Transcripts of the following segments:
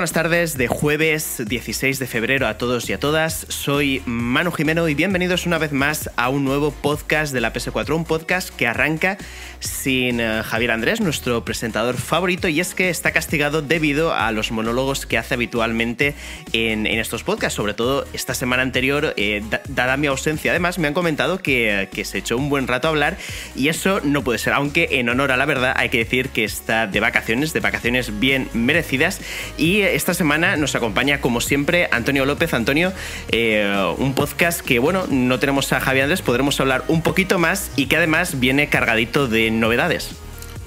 buenas tardes de jueves 16 de febrero a todos y a todas. Soy Manu Jimeno y bienvenidos una vez más a un nuevo podcast de la PS4, un podcast que arranca sin eh, Javier Andrés, nuestro presentador favorito, y es que está castigado debido a los monólogos que hace habitualmente en, estos podcasts, sobre todo esta semana anterior, eh, dada mi ausencia. Además, me han comentado que, que se echó un buen rato a hablar y eso no puede ser, aunque en honor a la verdad hay que decir que está de vacaciones, de vacaciones bien merecidas y eh, esta semana nos acompaña, como siempre, Antonio López. Antonio, eh, un podcast que, bueno, no tenemos a Javi Andrés, podremos hablar un poquito más y que además viene cargadito de novedades.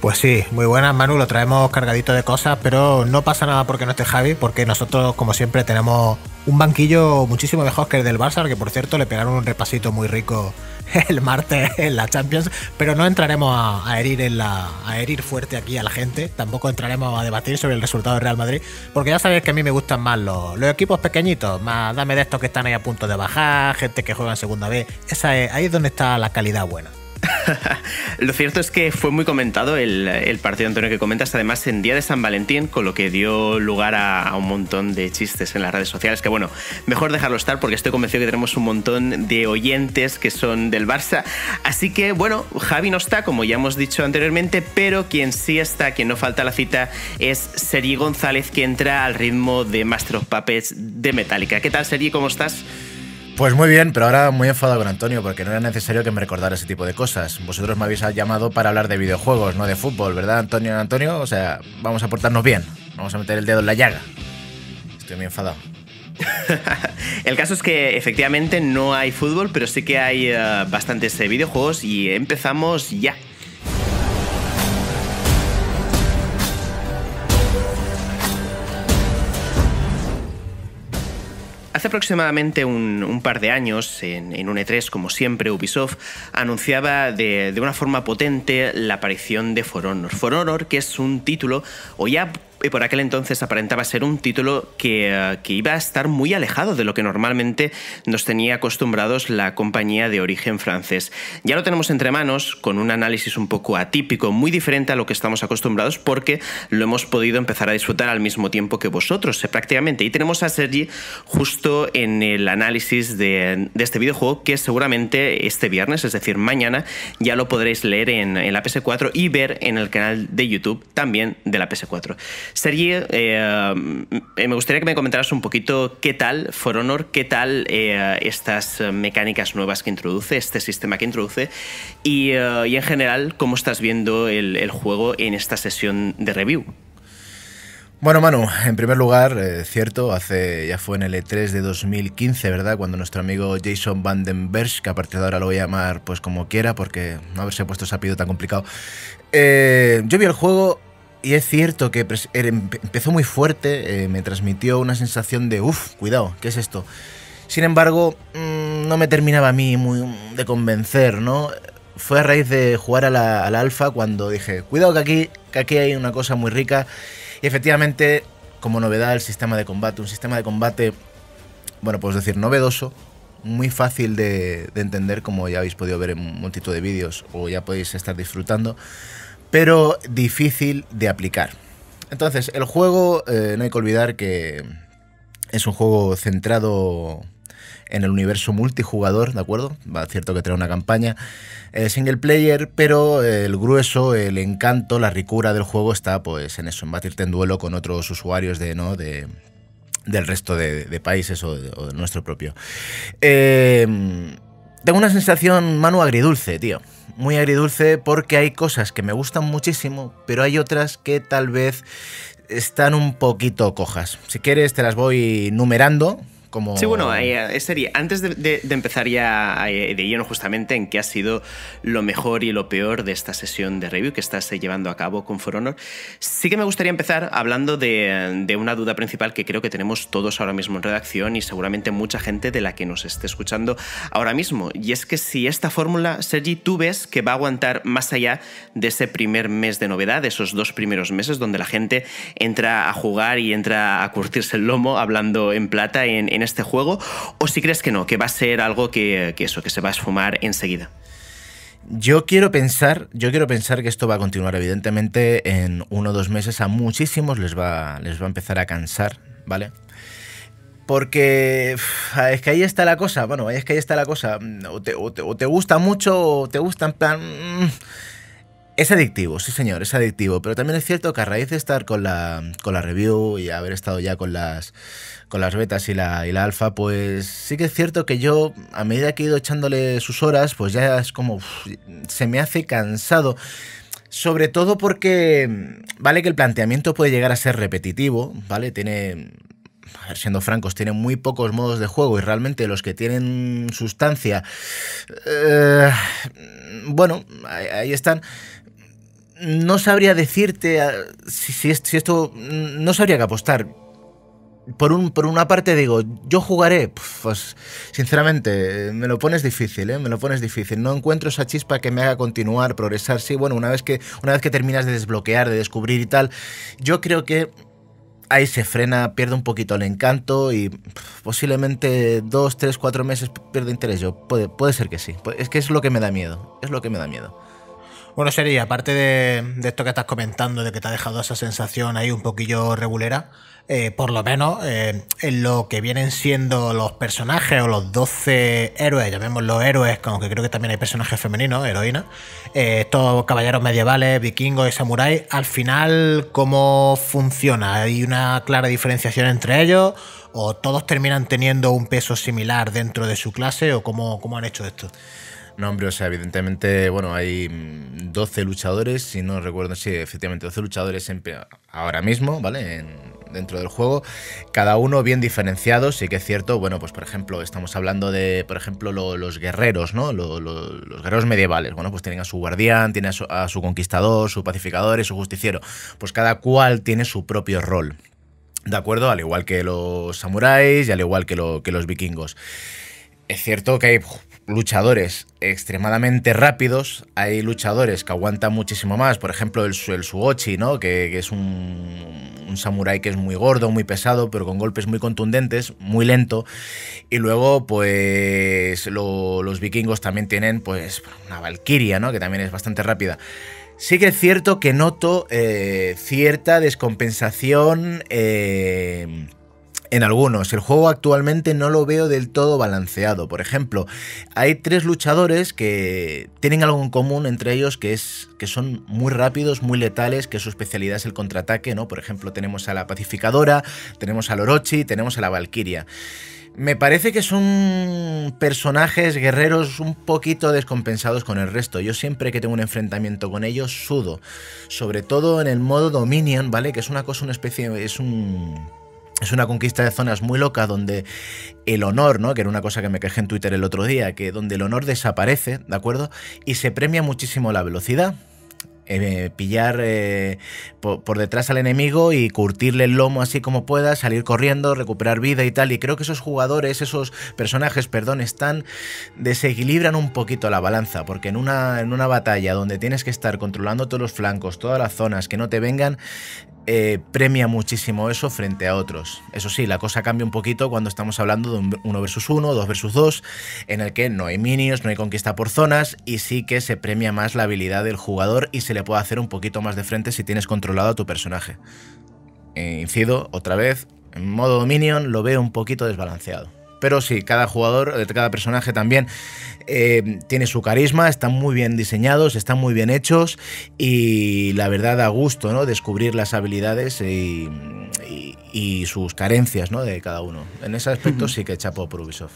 Pues sí, muy buenas Manu, lo traemos cargadito de cosas, pero no pasa nada porque no esté Javi, porque nosotros como siempre tenemos un banquillo muchísimo mejor que el del Barça, que por cierto le pegaron un repasito muy rico el martes en la Champions, pero no entraremos a, herir en la, a herir fuerte aquí a la gente, tampoco entraremos a debatir sobre el resultado de Real Madrid, porque ya sabéis que a mí me gustan más los, los equipos pequeñitos, más dame de estos que están ahí a punto de bajar, gente que juega en segunda B, ahí es donde está la calidad buena. lo cierto es que fue muy comentado el, partido, Antonio, que comentas, además en Día de San Valentín, con lo que dio lugar a, un montón de chistes en las redes sociales, que bueno, mejor dejarlo estar porque estoy convencido que tenemos un montón de oyentes que son del Barça. Así que bueno, Javi no está, como ya hemos dicho anteriormente, pero quien sí está, quien no falta la cita, es Sergi González, que entra al ritmo de Master of Puppets de Metallica. ¿Qué tal, Sergi? ¿Cómo estás? Pues muy bien, pero ahora muy enfadado con Antonio porque no era necesario que me recordara ese tipo de cosas. Vosotros me habéis llamado para hablar de videojuegos, no de fútbol, ¿verdad, Antonio? Antonio, o sea, vamos a portarnos bien, vamos a meter el dedo en la llaga. Estoy muy enfadado. el caso es que efectivamente no hay fútbol, pero sí que hay eh, bastantes eh, videojuegos y empezamos ya. Hace aproximadamente un, par de años, en, un E3, como siempre, Ubisoft anunciaba de, de, una forma potente la aparición de For Honor. For Honor, que es un título, o ya y por aquel entonces aparentaba ser un título eh, que, iba a estar muy alejado de lo que normalmente nos tenía acostumbrados la compañía de origen francés. Ya lo tenemos entre manos con un análisis un poco atípico, muy diferente a lo que estamos acostumbrados porque lo hemos podido empezar a disfrutar al mismo tiempo que vosotros eh, prácticamente. Y tenemos a Sergi justo en el análisis de, este videojuego que seguramente este viernes, es decir, mañana, ya lo podréis leer en, en la PS4 y ver en el canal de YouTube también de la PS4. Sergi, eh, eh, me gustaría que me comentaras un poquito qué tal For Honor, qué tal eh, estas mecánicas nuevas que introduce, este sistema que introduce y, en general cómo estás viendo el, juego en esta sesión de review. Bueno, Manu, en primer lugar, cierto, hace ya fue en el E3 de 2015, ¿verdad? Cuando nuestro amigo Jason Vandenberg, que a partir de ahora lo voy a llamar pues como quiera, porque no haberse puesto ese apellido tan complicado, yo vi el juego y es cierto que er, em-, empezó muy fuerte, eh, me transmitió una sensación de, uff, cuidado, ¿qué es esto? Sin embargo, mm, no me terminaba a mí muy mm, de convencer, ¿no? Fue a raíz de jugar al alfa cuando dije, cuidado que aquí, que aquí hay una cosa muy rica. Y efectivamente, como novedad, el sistema de combate, un sistema de combate, bueno, pues decir, novedoso, muy fácil de, de entender, como ya habéis podido ver en multitud de vídeos o ya podéis estar disfrutando pero difícil de aplicar. Entonces, el juego, eh, no hay que olvidar que es un juego centrado en el universo multijugador, ¿de acuerdo? Va cierto que trae una campaña eh, single player, pero eh, el grueso, el encanto, la ricura del juego está pues en eso, en batirte en duelo con otros usuarios de, ¿no? del resto de, países o de, nuestro propio. tengo una sensación, mano agridulce, tío muy agridulce porque hay cosas que me gustan muchísimo, pero hay otras que tal vez están un poquito cojas. Si quieres te las voy numerando Sí, bueno, eh, antes de, empezar ya eh, de lleno justamente en qué ha sido lo mejor y lo peor de esta sesión de review que estás eh, llevando a cabo con For Honor, sí que me gustaría empezar hablando de, una duda principal que creo que tenemos todos ahora mismo en redacción y seguramente mucha gente de la que nos esté escuchando ahora mismo. Y es que si esta fórmula, Sergi, tú ves que va a aguantar más allá de ese primer mes de novedad, de esos dos primeros meses donde la gente entra a jugar y entra a curtirse el lomo hablando en plata en este juego, o si crees que no, que va a ser algo que, eso, que se va a esfumar enseguida. Yo quiero pensar, yo quiero pensar que esto va a continuar. Evidentemente, en uno o dos meses a muchísimos les va, les va a empezar a cansar, ¿vale? Porque es que ahí está la cosa, bueno, es que ahí está la cosa. O te, gusta mucho, o te gusta en plan. Mm. Es adictivo, sí señor, es adictivo, pero también es cierto que a raíz de estar con la, con la review y haber estado ya con las con las betas y la, y la alfa, pues sí que es cierto que yo, a medida que he ido echándole sus horas, pues ya es como, se me hace cansado. Sobre todo porque, vale, que el planteamiento puede llegar a ser repetitivo, ¿vale? Tiene, a ver, siendo francos, tiene muy pocos modos de juego y realmente los que tienen sustancia, eh, bueno, ahí están no sabría decirte si, si, esto. No sabría qué apostar por, una parte digo, yo jugaré, pues sinceramente, me lo pones difícil, ¿eh? me lo pones difícil. No encuentro esa chispa que me haga continuar, progresar. Sí, bueno, una vez que, una vez que terminas de desbloquear, de descubrir y tal, yo creo que ahí se frena, pierde un poquito el encanto y posiblemente dos, tres, cuatro meses pierde interés. Yo puede, puede ser que sí. Pues, es que es lo que me da miedo. Es lo que me da miedo. Bueno, sería aparte de, esto que estás comentando, de que te ha dejado esa sensación ahí un poquillo regulera, eh, por lo menos eh, en lo que vienen siendo los personajes o los 12 héroes, llamémoslos héroes, como que creo que también hay personajes femeninos, heroínas, eh, estos caballeros medievales, vikingos y samuráis, al final, ¿cómo funciona? ¿Hay una clara diferenciación entre ellos? ¿O todos terminan teniendo un peso similar dentro de su clase? ¿O cómo, cómo han hecho esto? No, hombre, o sea, evidentemente, bueno, hay 12 mm, luchadores, si no recuerdo, sí, efectivamente, 12 luchadores ahora mismo, ¿vale? dentro del juego, cada uno bien diferenciado, sí que es cierto, bueno, pues por ejemplo, estamos hablando de, por ejemplo, los guerreros, ¿no? los guerreros medievales, bueno, pues tienen a su guardián, tienen a su, conquistador, su pacificador y su justiciero, pues cada cual tiene su propio rol, ¿de acuerdo? Al igual que los samuráis y al igual que, que los vikingos. Es cierto que hay luchadores extremadamente rápidos, hay luchadores que aguantan muchísimo más, por ejemplo el, el ¿no? que, es un, samurái que es muy gordo, muy pesado, pero con golpes muy contundentes, muy lento, y luego pues los vikingos también tienen pues una valquiria, ¿no? que también es bastante rápida. Sí que es cierto que noto eh, cierta descompensación... Eh, en algunos. El juego actualmente no lo veo del todo balanceado. Por ejemplo, hay tres luchadores que tienen algo en común entre ellos que es que son muy rápidos, muy letales, que su especialidad es el contraataque, ¿no? Por ejemplo, tenemos a la pacificadora, tenemos al Orochi, tenemos a la Valkyria. Me parece que son personajes guerreros un poquito descompensados con el resto. Yo siempre que tengo un enfrentamiento con ellos sudo, sobre todo en el modo Dominion, ¿vale? Que es una cosa, una especie es un es una conquista de zonas muy loca donde el honor, ¿no? Que era una cosa que me quejé en Twitter el otro día, que donde el honor desaparece, ¿de acuerdo? Y se premia muchísimo la velocidad. Eh, pillar eh, por, detrás al enemigo y curtirle el lomo así como pueda, salir corriendo, recuperar vida y tal. Y creo que esos jugadores, esos personajes, perdón, están. desequilibran un poquito la balanza, porque en una, en una batalla donde tienes que estar controlando todos los flancos, todas las zonas que no te vengan, eh, premia muchísimo eso frente a otros. Eso sí, la cosa cambia un poquito cuando estamos hablando de un 1 versus 1, 2 versus 2, en el que no hay minions, no hay conquista por zonas y sí que se premia más la habilidad del jugador y se le puede hacer un poquito más de frente si tienes controlado a tu personaje. Eh, incido, otra vez, en modo dominion lo veo un poquito desbalanceado. Pero sí, cada jugador, cada personaje también eh, tiene su carisma, están muy bien diseñados, están muy bien hechos y la verdad da gusto ¿no? descubrir las habilidades y, sus carencias ¿no? de cada uno. En ese aspecto sí que chapo por Ubisoft.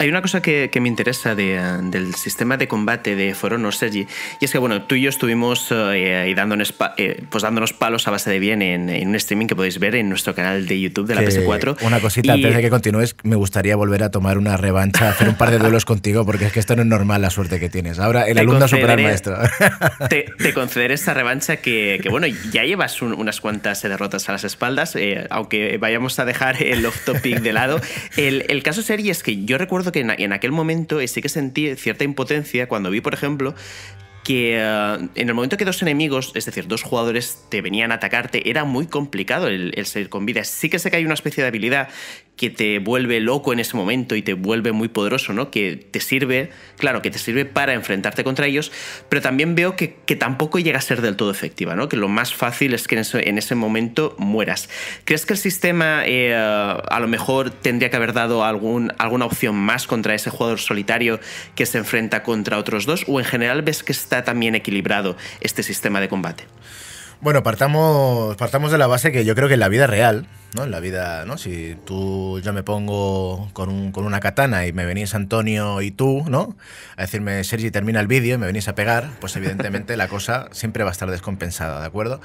Hay una cosa que, me interesa del sistema de combate de Forono, Sergi, y es que, bueno, tú y yo estuvimos eh, dándonos, eh, pues dándonos palos a base de bien en, un streaming que podéis ver en nuestro canal de YouTube de la PS4. Una cosita, antes de que continúes, me gustaría volver a tomar una revancha, hacer un par de duelos contigo, porque es que esto no es normal la suerte que tienes. Ahora, el alumno supera al maestro. Te, concederé esta revancha que, bueno, ya llevas unas cuantas eh, derrotas a las espaldas, eh, aunque vayamos a dejar el off-topic de lado. El, el caso, Sergi, es que yo recuerdo que en, aquel momento eh, sí que sentí cierta impotencia cuando vi, por ejemplo, que eh, en el momento que dos enemigos, es decir, dos jugadores te venían a atacarte, era muy complicado el, el salir con vida. Sí que sé que hay una especie de habilidad que te vuelve loco en ese momento y te vuelve muy poderoso, ¿no? Que te sirve, claro, que te sirve para enfrentarte contra ellos, pero también veo que, tampoco llega a ser del todo efectiva, ¿no? Que lo más fácil es que en ese, momento mueras. ¿Crees que el sistema eh, a lo mejor tendría que haber dado alguna opción más contra ese jugador solitario que se enfrenta contra otros dos? ¿O en general ves que está también equilibrado este sistema de combate? Bueno, partamos, partamos de la base que yo creo que en la vida real, ¿no? En la vida, ¿no? Si tú, yo me pongo con, una katana y me venís Antonio y tú, ¿no? A decirme, Sergi, termina el vídeo y me venís a pegar, pues evidentemente la cosa siempre va a estar descompensada, ¿de acuerdo?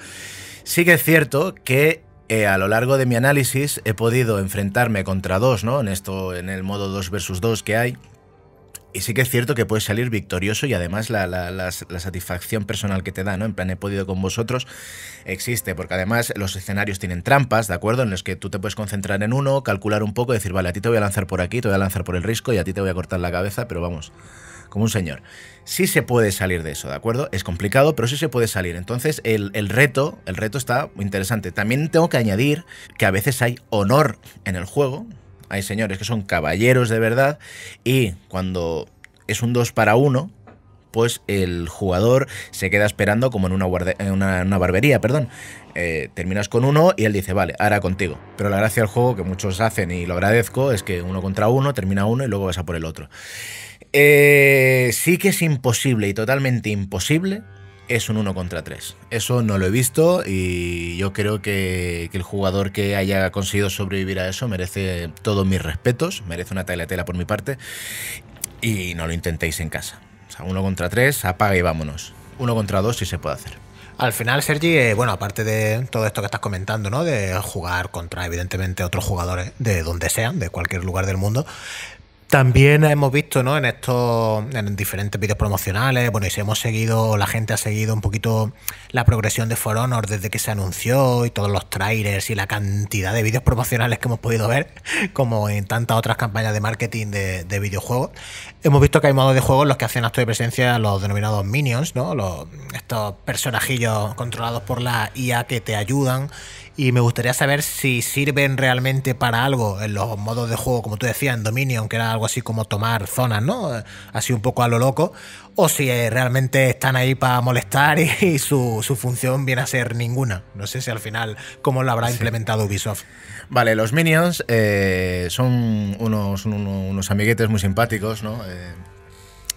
Sí que es cierto que eh, a lo largo de mi análisis he podido enfrentarme contra dos, ¿no? En esto, en el modo 2 versus 2 que hay. Y sí que es cierto que puedes salir victorioso y además la, satisfacción personal que te da, ¿no? En plan, he podido con vosotros, existe, porque además los escenarios tienen trampas, ¿de acuerdo? En los que tú te puedes concentrar en uno, calcular un poco, decir, vale, a ti te voy a lanzar por aquí, te voy a lanzar por el risco y a ti te voy a cortar la cabeza, pero vamos, como un señor. Sí se puede salir de eso, ¿de acuerdo? Es complicado, pero sí se puede salir. Entonces, el, el reto, el reto está interesante. También tengo que añadir que a veces hay honor en el juego, hay señores que son caballeros de verdad y cuando es un 2 para 1, pues el jugador se queda esperando como en una, barbería, perdón. Eh, terminas con uno y él dice, vale, ahora contigo. Pero la gracia del juego, que muchos hacen y lo agradezco, es que uno contra uno, termina uno y luego vas a por el otro. Eh, sí que es imposible y totalmente imposible es un 1 contra 3. Eso no lo he visto y yo creo que, el jugador que haya conseguido sobrevivir a eso merece todos mis respetos, merece una tela por mi parte y no lo intentéis en casa. O sea, 1 contra 3, apaga y vámonos. 1 contra 2 sí se puede hacer. Al final, Sergi, eh, bueno, aparte de todo esto que estás comentando, ¿no? De jugar contra, evidentemente, otros jugadores de donde sean, de cualquier lugar del mundo, también hemos visto, ¿no? En estos, en diferentes vídeos promocionales, bueno, y hemos seguido, la gente ha seguido un poquito la progresión de For Honor desde que se anunció y todos los trailers y la cantidad de vídeos promocionales que hemos podido ver, como en tantas otras campañas de marketing de, de videojuegos. Hemos visto que hay modos de juego en los que hacen acto de presencia los denominados minions, ¿no? estos personajillos controlados por la IA que te ayudan. Y me gustaría saber si sirven realmente para algo en los modos de juego, como tú decías, en Dominion, que era algo así como tomar zonas, ¿no? Así un poco a lo loco o si eh, realmente están ahí para molestar y, su, función viene a ser ninguna. No sé si al final cómo lo habrá implementado Ubisoft. Vale, los Minions eh, son unos, unos, amiguetes muy simpáticos, ¿no? Eh,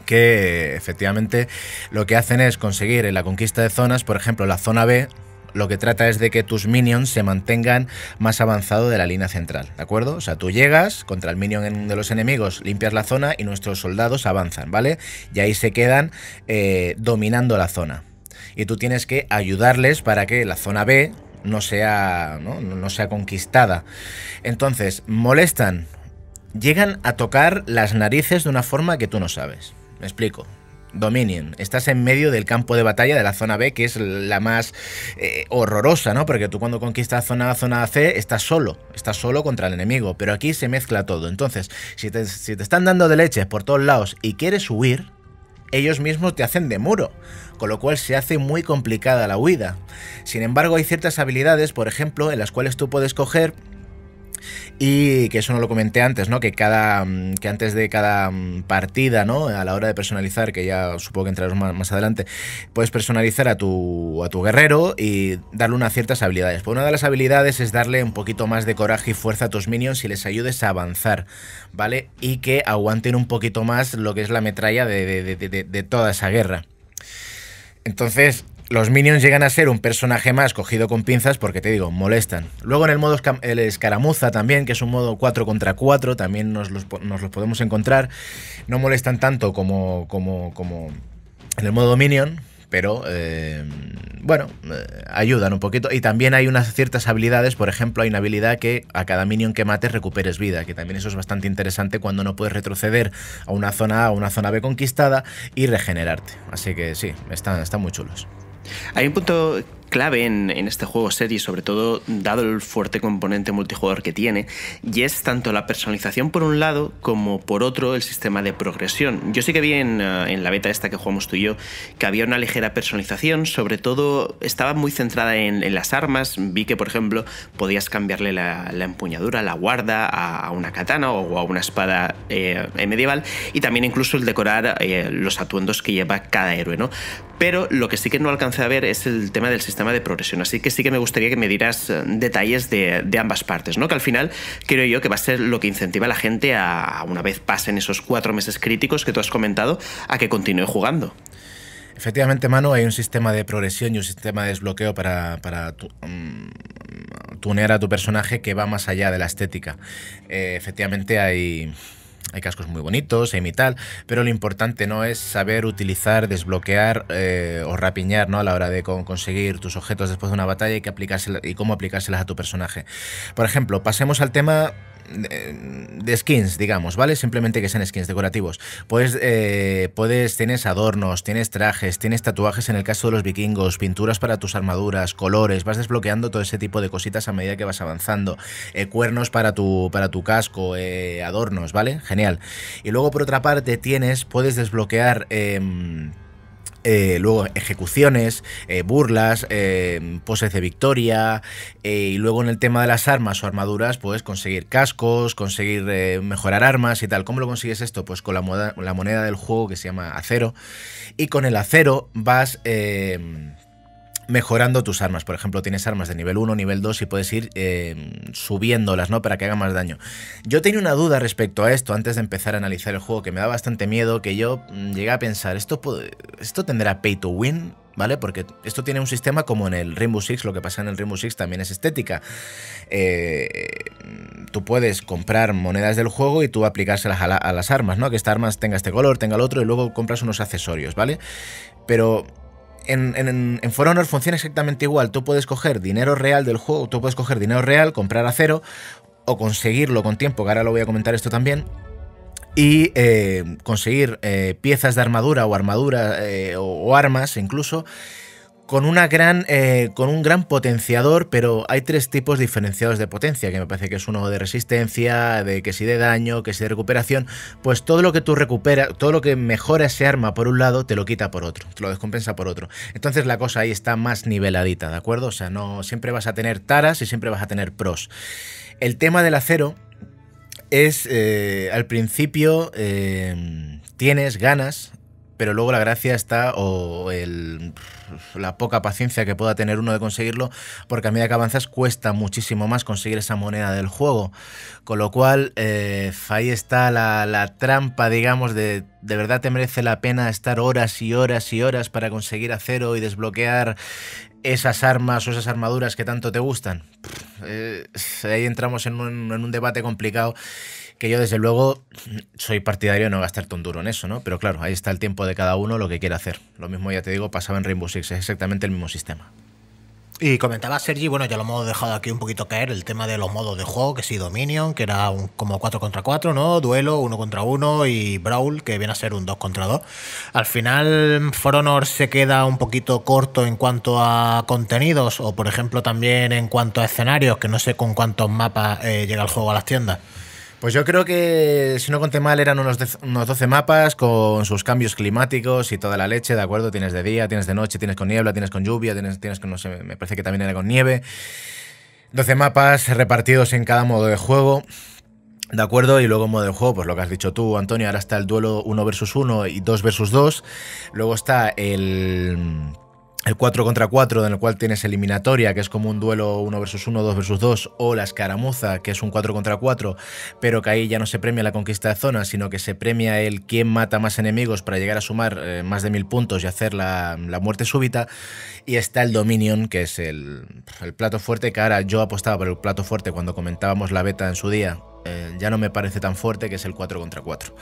que efectivamente lo que hacen es conseguir en la conquista de zonas, por ejemplo, la zona B, lo que trata es de que tus minions se mantengan más avanzado de la línea central, ¿de acuerdo? O sea, tú llegas contra el minion de los enemigos, limpias la zona y nuestros soldados avanzan, ¿vale? Y ahí se quedan eh, dominando la zona. Y tú tienes que ayudarles para que la zona B no sea, No sea conquistada. Entonces, molestan, llegan a tocar las narices de una forma que tú no sabes. Me explico. Dominion. Estás en medio del campo de batalla de la zona B, que es la más eh, horrorosa, ¿no? Porque tú cuando conquistas zona A, zona C, estás solo, estás solo contra el enemigo, pero aquí se mezcla todo. Entonces, si te, están dando de leche por todos lados y quieres huir, ellos mismos te hacen de muro, con lo cual se hace muy complicada la huida. Sin embargo, hay ciertas habilidades, por ejemplo, en las cuales tú puedes coger y que eso no lo comenté antes, ¿no? Que cada. Mm, que antes de cada mm, partida, ¿no? A la hora de personalizar, que ya supongo que entraremos más, adelante, puedes personalizar a tu, a tu guerrero y darle unas ciertas habilidades. Pues una de las habilidades es darle un poquito más de coraje y fuerza a tus minions y les ayudes a avanzar, ¿vale? Y que aguanten un poquito más lo que es la metralla de toda esa guerra. Entonces, los minions llegan a ser un personaje más cogido con pinzas porque te digo, molestan. Luego en el modo el escaramuza también, que es un modo 4 contra 4, también nos los, podemos encontrar. No molestan tanto como, como, en el modo minion, pero eh, bueno, eh, ayudan un poquito. Y también hay unas ciertas habilidades, por ejemplo, hay una habilidad que a cada minion que mates recuperes vida, que también eso es bastante interesante cuando no puedes retroceder a una zona A o una zona B conquistada y regenerarte. Así que sí, están, están muy chulos. Hay un punto clave en, este juego serie, sobre todo dado el fuerte componente multijugador que tiene, y es tanto la personalización por un lado como por otro el sistema de progresión. Yo sí que vi en, eh, la beta esta que jugamos tú y yo que había una ligera personalización, sobre todo estaba muy centrada en, las armas, vi que por ejemplo podías cambiarle la, empuñadura, la guarda a, una katana o a una espada eh, medieval, y también incluso el decorar eh, los atuendos que lleva cada héroe, ¿no? Pero lo que sí que no alcancé a ver es el tema del sistema de progresión. Así que sí que me gustaría que me dieras eh, detalles de, ambas partes, ¿no? Que al final creo yo que va a ser lo que incentiva a la gente a, una vez pasen esos cuatro meses críticos que tú has comentado, a que continúe jugando. Efectivamente, mano, hay un sistema de progresión y un sistema de desbloqueo para, para mm, tunear a tu personaje que va más allá de la estética. Eh, efectivamente, hay hay cascos muy bonitos, hay tal, pero lo importante no es saber utilizar, desbloquear eh, o rapiñar ¿no? a la hora de conseguir tus objetos después de una batalla y, y cómo aplicárselas a tu personaje. Por ejemplo, pasemos al tema de skins, digamos, ¿vale? Simplemente que sean skins decorativos. Pues puedes, tienes adornos, tienes trajes, tienes tatuajes en el caso de los vikingos, pinturas para tus armaduras, colores, vas desbloqueando todo ese tipo de cositas a medida que vas avanzando, eh, cuernos para tu, para tu casco, eh, adornos, ¿vale? Genial. Y luego por otra parte tienes, puedes desbloquear... Em, eh, luego ejecuciones, eh, burlas, eh, poses de victoria, y luego en el tema de las armas o armaduras, puedes conseguir cascos, conseguir mejorar armas y tal. ¿Cómo lo consigues esto? Pues con la, moneda del juego que se llama acero, y con el acero vas mejorando tus armas. Por ejemplo, tienes armas de nivel 1, nivel 2 y puedes ir eh, subiéndolas, ¿no? Para que haga más daño. Yo tenía una duda respecto a esto antes de empezar a analizar el juego, que me da bastante miedo, que yo mm, llegué a pensar, ¿esto, esto tendrá pay to win? ¿Vale? Porque esto tiene un sistema como en el Rainbow Six, lo que pasa en el Rainbow Six también es estética. Eh, tú puedes comprar monedas del juego y tú aplicárselas a, las armas, ¿no? Que esta arma tenga este color, tenga el otro y luego compras unos accesorios, ¿vale? Pero en, For Honor funciona exactamente igual. Tú puedes coger dinero real del juego, tú puedes coger dinero real, comprar acero o conseguirlo con tiempo, que ahora lo voy a comentar esto también. Y eh, conseguir eh, piezas de armadura o armadura eh, o armas incluso con, una gran, eh, con un gran potenciador, pero hay tres tipos diferenciados de potencia, que me parece que es uno de resistencia, de que si de daño, que si de recuperación, pues todo lo que tú recuperas, todo lo que mejora ese arma por un lado, te lo quita por otro, te lo descompensa por otro. Entonces la cosa ahí está más niveladita, ¿de acuerdo? O sea, no siempre vas a tener taras y siempre vas a tener pros. El tema del acero es, eh, al principio, eh, tienes ganas pero luego la gracia está, o la poca paciencia que pueda tener uno de conseguirlo, porque a medida que avanzas cuesta muchísimo más conseguir esa moneda del juego. Con lo cual, eh, ahí está la, trampa, digamos, de de verdad te merece la pena estar horas y horas y horas para conseguir acero y desbloquear esas armas o esas armaduras que tanto te gustan. Eh, ahí entramos en un debate complicado que yo, desde luego, soy partidario de no gastar un duro en eso, ¿no? Pero claro, ahí está el tiempo de cada uno, lo que quiera hacer. Lo mismo, ya te digo, pasaba en Rainbow Six, es exactamente el mismo sistema. Y comentaba Sergi, bueno, ya lo hemos dejado aquí un poquito caer, el tema de los modos de juego, que sí, Dominion, que era como 4 contra 4, ¿no? Duelo, 1 contra 1 y Brawl, que viene a ser un 2 contra 2. Al final, For Honor se queda un poquito corto en cuanto a contenidos o, por ejemplo, también en cuanto a escenarios, que no sé con cuántos mapas eh, llega el juego a las tiendas. Pues yo creo que, si no conté mal, eran unos, 12 mapas con sus cambios climáticos y toda la leche, ¿de acuerdo? Tienes de día, tienes de noche, tienes con niebla, tienes con lluvia, tienes, tienes con, no sé, me parece que también era con nieve. 12 mapas repartidos en cada modo de juego. De acuerdo, y luego modo de juego, pues lo que has dicho tú, Antonio, ahora está el duelo 1 versus 1 y 2 versus 2. Luego está el el 4 contra 4, en el cual tienes eliminatoria, que es como un duelo 1 versus 1, 2 versus 2, o la escaramuza, que es un 4 contra 4, pero que ahí ya no se premia la conquista de zonas, sino que se premia el quién mata más enemigos para llegar a sumar eh, más de mil puntos y hacer la, muerte súbita. Y está el Dominion, que es el, plato fuerte, que ahora yo apostaba por el plato fuerte cuando comentábamos la beta en su día. Eh, ya no me parece tan fuerte que es el 4 contra 4.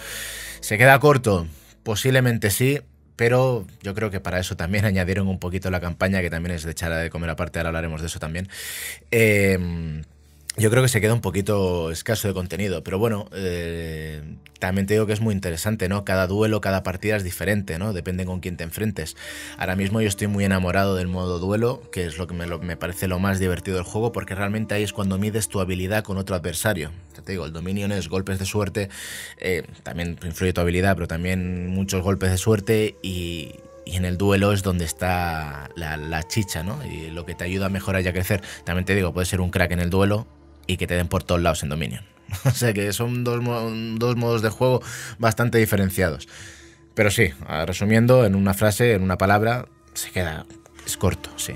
¿Se queda corto? Posiblemente sí, pero yo creo que para eso también añadieron un poquito la campaña, que también es de echar de comer aparte, ahora hablaremos de eso también. Em, yo creo que se queda un poquito escaso de contenido, pero bueno, eh, también te digo que es muy interesante, ¿no? Cada duelo, cada partida es diferente, ¿no? Depende con quién te enfrentes. Ahora mismo yo estoy muy enamorado del modo duelo, que es lo que me, parece lo más divertido del juego, porque realmente ahí es cuando mides tu habilidad con otro adversario. Te digo, el Dominion es golpes de suerte, eh, también influye tu habilidad, pero también muchos golpes de suerte y, en el duelo es donde está la, chicha, ¿no? Y lo que te ayuda a mejorar y a crecer. También te digo, puedes ser un crack en el duelo, y que te den por todos lados en Dominion. o sea que son dos, dos modos de juego bastante diferenciados. Pero sí, ah, resumiendo, en una frase, en una palabra, se queda... Es corto, sí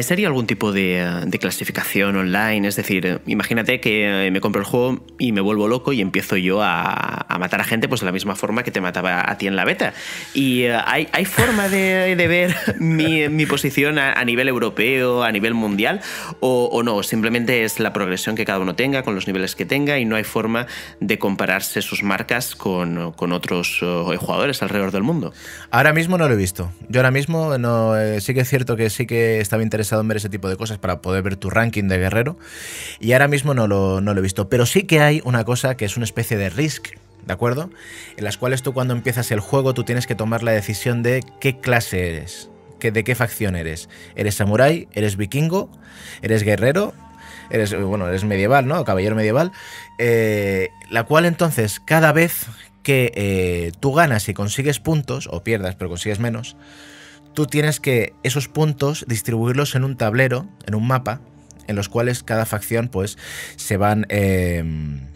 sería algún tipo eh, de, clasificación online? Es decir, eh, imagínate que eh, me compro el juego y me vuelvo loco y empiezo yo a, matar a gente pues de la misma forma que te mataba a ti en la beta. ¿Y hay, forma de, ver mi, posición a, nivel europeo, a nivel mundial? O, no? Simplemente es la progresión que cada uno tenga, con los niveles que tenga y no hay forma de compararse sus marcas con, otros jugadores alrededor del mundo. Ahora mismo no lo he visto. Yo ahora mismo sí que es cierto que sí que está interesado en ver ese tipo de cosas para poder ver tu ranking de guerrero. Y ahora mismo no lo, he visto. Pero sí que hay una cosa que es una especie de risk ¿de acuerdo? En las cuales tú cuando empiezas el juego tú tienes que tomar la decisión de qué clase eres, que, de qué facción eres. ¿Eres samurai ¿Eres vikingo? ¿Eres guerrero? Eres, bueno, eres medieval, ¿no? Caballero medieval. Eh, la cual entonces cada vez que eh, tú ganas y consigues puntos, o pierdas pero consigues menos, tú tienes que esos puntos distribuirlos en un tablero, en un mapa, en los cuales cada facción pues se van... Em,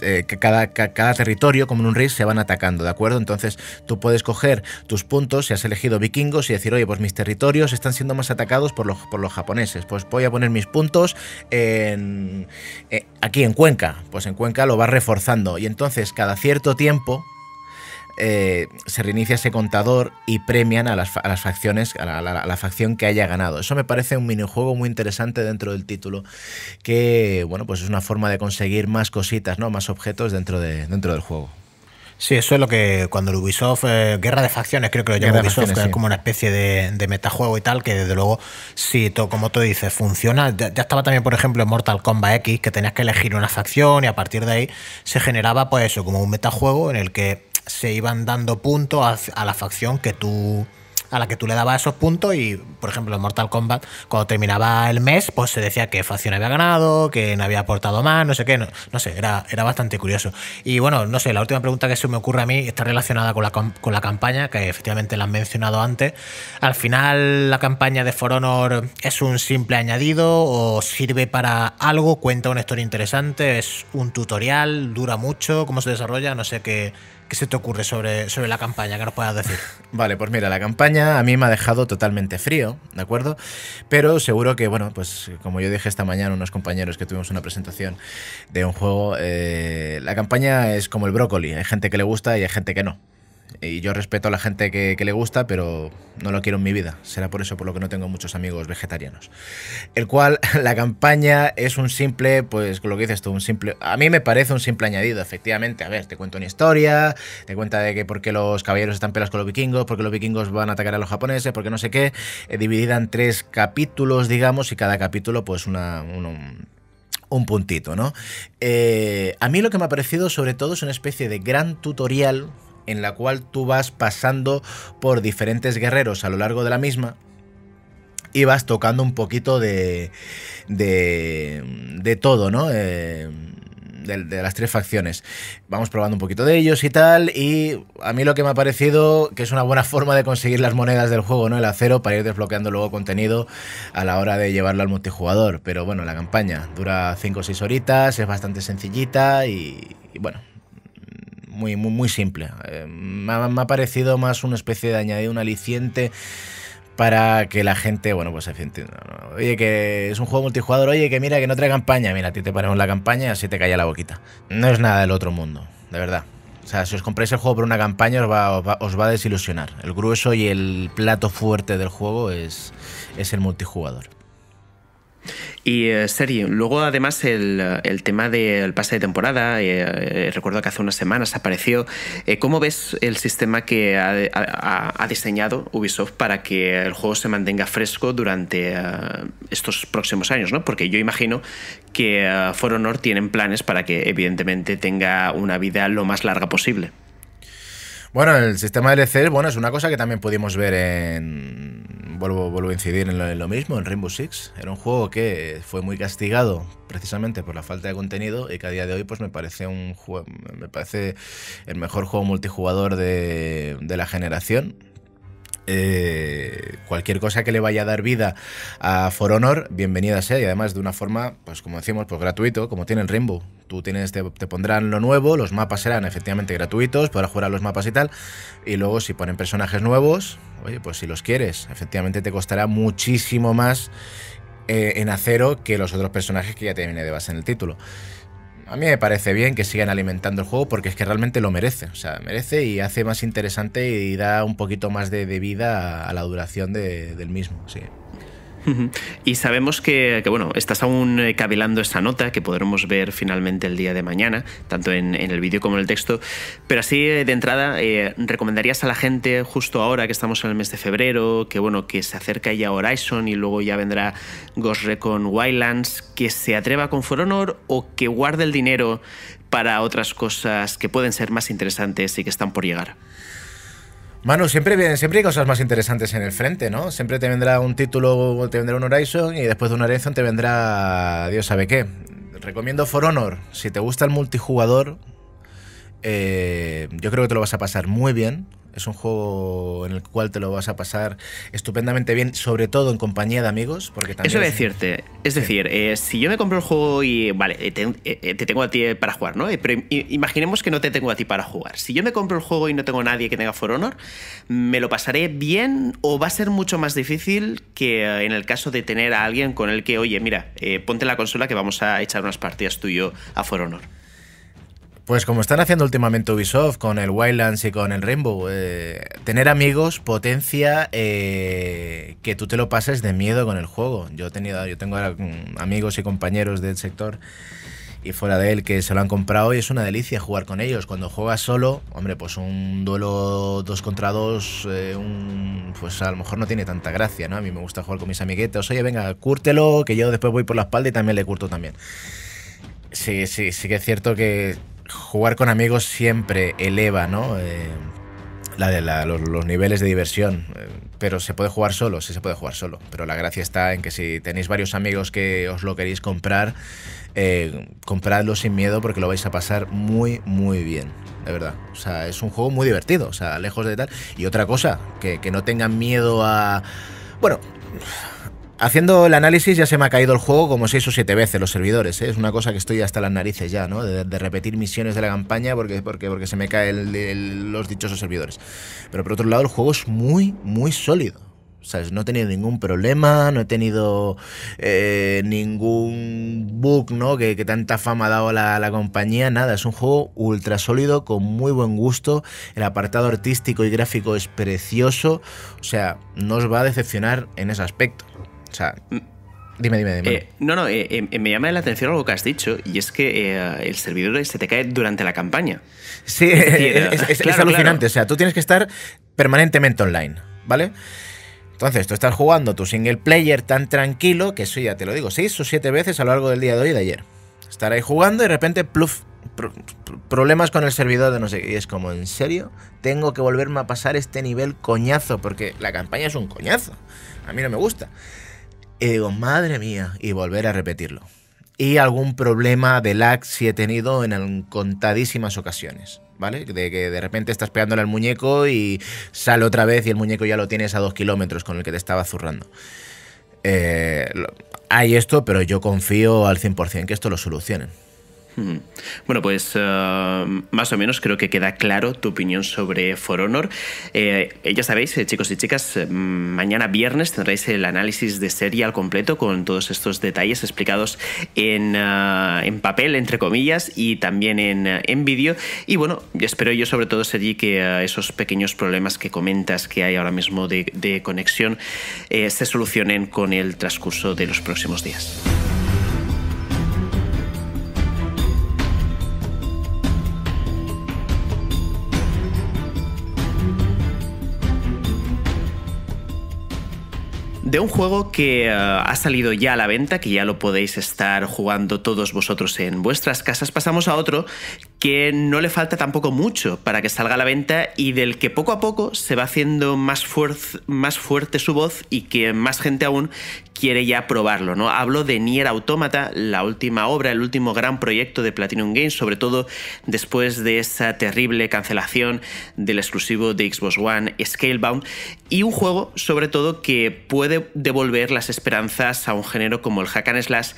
eh, cada, cada, territorio, como en un rey, se van atacando, ¿de acuerdo? Entonces tú puedes coger tus puntos, si has elegido vikingos, y decir, oye, pues mis territorios están siendo más atacados por los, por los japoneses, pues voy a poner mis puntos en, eh, aquí en Cuenca, pues en Cuenca lo vas reforzando, y entonces cada cierto tiempo eh, se reinicia ese contador y premian a las, facciones, a la, facción que haya ganado. Eso me parece un minijuego muy interesante dentro del título, que bueno, pues es una forma de conseguir más cositas, ¿no? Más objetos dentro, dentro del juego. Sí, eso es lo que cuando Ubisoft, eh, Guerra de Facciones, creo que lo llama Ubisoft, es como una especie de, metajuego y tal, que desde luego, si como tú dices, funciona. Ya, ya, estaba también, por ejemplo, en Mortal Kombat X, que tenías que elegir una facción y a partir de ahí se generaba, pues eso, como un metajuego en el que se iban dando puntos a, la facción que tú a la que tú le dabas esos puntos y, por ejemplo, en Mortal Kombat, cuando terminaba el mes, pues se decía que facción había ganado, que no había aportado más, no sé qué, no, sé, era, era bastante curioso. Y bueno, no sé, la última pregunta que se me ocurre a mí está relacionada con la, con la campaña, que efectivamente la han mencionado antes. Al final, la campaña de For Honor es un simple añadido o sirve para algo, cuenta una historia interesante, es un tutorial, dura mucho, cómo se desarrolla, no sé qué, ¿Qué se te ocurre sobre, sobre la campaña que nos puedas decir? Vale, pues mira, la campaña a mí me ha dejado totalmente frío, ¿de acuerdo? Pero seguro que, bueno, pues como yo dije esta mañana, unos compañeros que tuvimos una presentación de un juego, eh, la campaña es como el brócoli, hay gente que le gusta y hay gente que no. Y yo respeto a la gente que, le gusta, pero no lo quiero en mi vida. Será por eso por lo que no tengo muchos amigos vegetarianos. El cual, la campaña es un simple, pues lo que dices tú, un simple... A mí me parece un simple añadido, efectivamente. A ver, te cuento una historia, te cuento de que por qué los caballeros están pelas con los vikingos, por qué los vikingos van a atacar a los japoneses, por qué no sé qué. Eh, dividida en tres capítulos, digamos, y cada capítulo pues una... un puntito, ¿no? Eh, a mí lo que me ha parecido sobre todo es una especie de gran tutorial en la cual tú vas pasando por diferentes guerreros a lo largo de la misma y vas tocando un poquito de, de, de todo, ¿no? Eh, de, las tres facciones. Vamos probando un poquito de ellos y tal. Y a mí lo que me ha parecido que es una buena forma de conseguir las monedas del juego, ¿no? El acero, para ir desbloqueando luego contenido a la hora de llevarlo al multijugador. Pero bueno, la campaña dura 5 o 6 horitas, es bastante sencillita y bueno, muy, simple. Eh, me, ha, parecido más una especie de añadido un aliciente para que la gente, bueno, pues se Oye, que es un juego multijugador, oye, que mira, que no trae campaña. Mira, a ti te paremos la campaña y así te calla la boquita. No es nada del otro mundo, de verdad. O sea, si os compráis el juego por una campaña os va, os va, os va a desilusionar. El grueso y el plato fuerte del juego es, es el multijugador. Y eh, luego además el, tema del pase de temporada, eh, eh, recuerdo que hace unas semanas apareció, eh, ¿cómo ves el sistema que ha, diseñado Ubisoft para que el juego se mantenga fresco durante estos próximos años? ¿no? Porque yo imagino que For Honor tienen planes para que evidentemente tenga una vida lo más larga posible. Bueno, el sistema de bueno, es una cosa que también pudimos ver en vuelvo, a incidir en lo, mismo, en Rainbow Six. Era un juego que fue muy castigado precisamente por la falta de contenido y que a día de hoy pues me parece un me parece el mejor juego multijugador de, de la generación eh, cualquier cosa que le vaya a dar vida a For Honor, bienvenida sea y además de una forma, pues como decimos, pues gratuito, como tiene el Rainbow. Tú tienes, te, pondrán lo nuevo, los mapas serán efectivamente gratuitos, podrás jugar los mapas y tal. Y luego si ponen personajes nuevos, oye, pues si los quieres, efectivamente te costará muchísimo más eh, en acero que los otros personajes que ya te viene de base en el título a mí me parece bien que sigan alimentando el juego porque es que realmente lo merece. O sea, merece y hace más interesante y da un poquito más de, vida a, la duración de, del mismo. Sí. Y sabemos que, bueno, estás aún eh, cavilando esa nota que podremos ver finalmente el día de mañana, tanto en, el vídeo como en el texto. Pero así eh, de entrada, eh, ¿recomendarías a la gente justo ahora que estamos en el mes de febrero, que bueno, que se acerca ya Horizon y luego ya vendrá Ghost Recon Wildlands, que se atreva con For Honor o que guarde el dinero para otras cosas que pueden ser más interesantes y que están por llegar? Manu, siempre, vienen, siempre hay cosas más interesantes en el frente, ¿no? Siempre te vendrá un título, te vendrá un Horizon y después de un Horizon te vendrá Dios sabe qué. Recomiendo For Honor. Si te gusta el multijugador, eh, yo creo que te lo vas a pasar muy bien. Es un juego en el cual te lo vas a pasar estupendamente bien, sobre todo en compañía de amigos. Porque Eso voy a decirte. Es decir, eh, si yo me compro el juego y. Vale, eh, eh, te, tengo a ti para jugar, ¿no? Pero imaginemos que no te tengo a ti para jugar. Si yo me compro el juego y no tengo a nadie que tenga For Honor, ¿me lo pasaré bien o va a ser mucho más difícil que en el caso de tener a alguien con el que, oye, mira, ponte la consola que vamos a echar unas partidas tú a For Honor? Pues como están haciendo últimamente Ubisoft con el Wildlands y con el Rainbow, eh, tener amigos potencia eh, que tú te lo pases de miedo con el juego. Yo, he tenido, yo tengo mm, amigos y compañeros del sector y fuera de él que se lo han comprado y es una delicia jugar con ellos. Cuando juegas solo, hombre, pues un duelo dos contra dos, eh, un, pues a lo mejor no tiene tanta gracia, ¿no? A mí me gusta jugar con mis amiguetos. Oye, venga, cúrtelo, que yo después voy por la espalda y también le curto también. Sí, sí, sí que es cierto que jugar con amigos siempre eleva, ¿no? Eh, la de los, niveles de diversión. Eh, pero se puede jugar solo, sí se puede jugar solo. Pero la gracia está en que si tenéis varios amigos que os lo queréis comprar, eh, compradlo sin miedo porque lo vais a pasar muy, muy bien. De verdad. O sea, es un juego muy divertido. O sea, lejos de tal. Y otra cosa, que, que no tengan miedo a. Bueno, Haciendo el análisis ya se me ha caído el juego como seis o siete veces los servidores. ¿eh? Es una cosa que estoy hasta las narices ya, ¿no? De, repetir misiones de la campaña porque, porque, porque se me caen los dichosos servidores. Pero por otro lado, el juego es muy, muy sólido. No he tenido ningún problema, no he tenido eh, ningún bug, ¿no? Que, tanta fama ha dado la, la compañía, nada. Es un juego ultra sólido, con muy buen gusto. El apartado artístico y gráfico es precioso. O sea, no os va a decepcionar en ese aspecto. O sea, Dime, dime, dime. Eh, no, no, eh, eh, me llama la atención algo que has dicho, y es que el servidor se este te cae durante la campaña. Sí, es, ah, alucinante. O sea, tú tienes que estar permanentemente online, ¿vale? Entonces, tú estás jugando tu single player tan tranquilo, que eso ya te lo digo, seis o siete veces a lo largo del día de hoy y de ayer. Estar ahí jugando y de repente, pluf, problemas con el servidor de no sé Y es como, ¿en serio? Tengo que volverme a pasar este nivel coñazo, porque la campaña es un coñazo. A mí no me gusta. Y digo, madre mía, y volver a repetirlo. Y algún problema de lag si he tenido en contadísimas ocasiones. ¿Vale? De que de repente estás pegándole al muñeco y sale otra vez y el muñeco ya lo tienes a dos kilómetros con el que te estaba zurrando. Eh, hay esto, pero yo confío al 100% que esto lo solucionen. Bueno, pues eh, más o menos creo que queda claro tu opinión sobre For Honor. Eh, ya sabéis, eh, chicos y chicas, mañana viernes tendréis el análisis de serie al completo con todos estos detalles explicados en, papel, entre comillas, y también en, vídeo. Y bueno, espero yo sobre todo, Sergi, que esos pequeños problemas que comentas que hay ahora mismo de conexión se solucionen con el transcurso de los próximos días. de un juego que eh, ha salido ya a la venta, que ya lo podéis estar jugando todos vosotros en vuestras casas, pasamos a otro que no le falta tampoco mucho para que salga a la venta y del que poco a poco se va haciendo más, más fuerte su voz y que más gente aún quiere ya probarlo, ¿no? Hablo de Nier Automata, la última obra, el último gran proyecto de Platinum Games, sobre todo después de esa terrible cancelación del exclusivo de Xbox One Scalebound y un juego sobre todo que puede devolver las esperanzas a un género como el hack and slash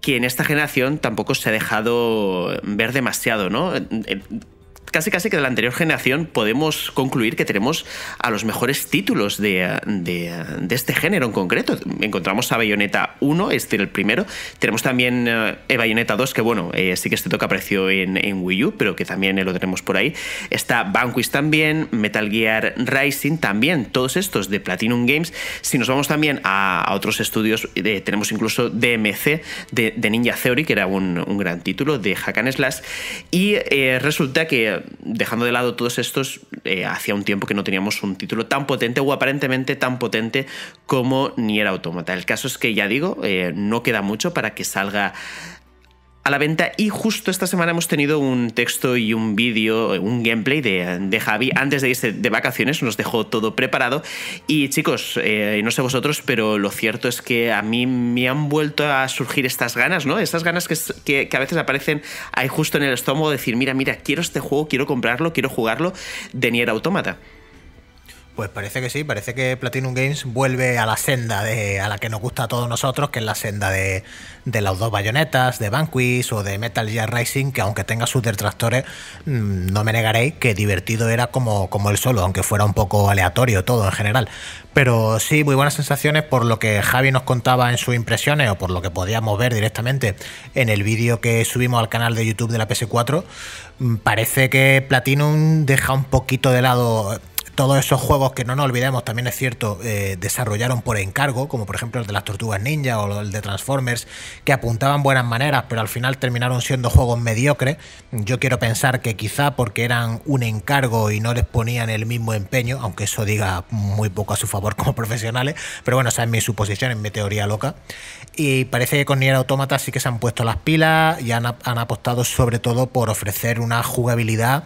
que en esta generación tampoco se ha dejado ver demasiado, ¿no? Eh, eh, casi casi que de la anterior generación podemos concluir que tenemos a los mejores títulos de, de, este género en concreto. Encontramos a Bayonetta 1, este era el primero. Tenemos también eh, Bayonetta 2, que bueno, eh, sí que este toca precio en, Wii U, pero que también eh, lo tenemos por ahí. Está Vanquish también, Metal Gear Rising también, todos estos de Platinum Games. Si nos vamos también a, otros estudios, tenemos incluso DMC de, Ninja Theory, que era un, un gran título de Hack Slash. Y resulta que dejando de lado todos estos, eh, hacía un tiempo que no teníamos un título tan potente o aparentemente tan potente como Nier Automata. El caso es que, ya digo, eh, no queda mucho para que salga a la venta y justo esta semana hemos tenido un texto y un vídeo, un gameplay de, Javi antes de irse de vacaciones, nos dejó todo preparado y chicos, eh, no sé vosotros, pero lo cierto es que a mí me han vuelto a surgir estas ganas, ¿no? Estas ganas que, a veces aparecen ahí justo en el estómago, decir, mira, mira, quiero este juego, quiero comprarlo, quiero jugarlo, de Nier Automata. Pues parece que sí, parece que Platinum Games vuelve a la senda de, a la que nos gusta a todos nosotros, que es la senda de, de las dos bayonetas, de Banquist o de Metal Gear Rising, que aunque tenga sus detractores, mm, no me negaréis que divertido era como, como el solo, aunque fuera un poco aleatorio todo en general. Pero sí, muy buenas sensaciones por lo que Javi nos contaba en sus impresiones o por lo que podíamos ver directamente en el vídeo que subimos al canal de YouTube de la PS4. Mm, parece que Platinum deja un poquito de lado todos esos juegos que no nos olvidemos, también es cierto, eh, desarrollaron por encargo, como por ejemplo el de las Tortugas Ninja o el de Transformers, que apuntaban buenas maneras, pero al final terminaron siendo juegos mediocres. Yo quiero pensar que quizá porque eran un encargo y no les ponían el mismo empeño, aunque eso diga muy poco a su favor como profesionales, pero bueno, esa es mi suposición, es mi teoría loca. Y parece que con Nier Automata sí que se han puesto las pilas y han apostado sobre todo por ofrecer una jugabilidad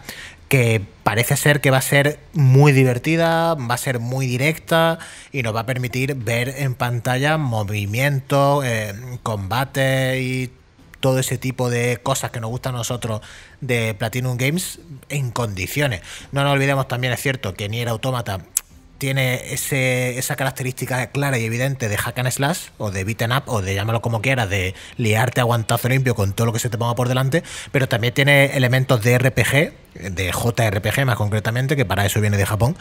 que parece ser que va a ser muy divertida, va a ser muy directa y nos va a permitir ver en pantalla movimiento. Eh, combate y todo ese tipo de cosas que nos gustan a nosotros de Platinum Games en condiciones. No nos olvidemos también, es cierto, que ni era Automata tiene ese, esa característica clara y evidente de hack and slash o de beaten up o de llámalo como quieras, de liarte aguantazo limpio con todo lo que se te ponga por delante, pero también tiene elementos de RPG, de JRPG más concretamente, que para eso viene de Japón,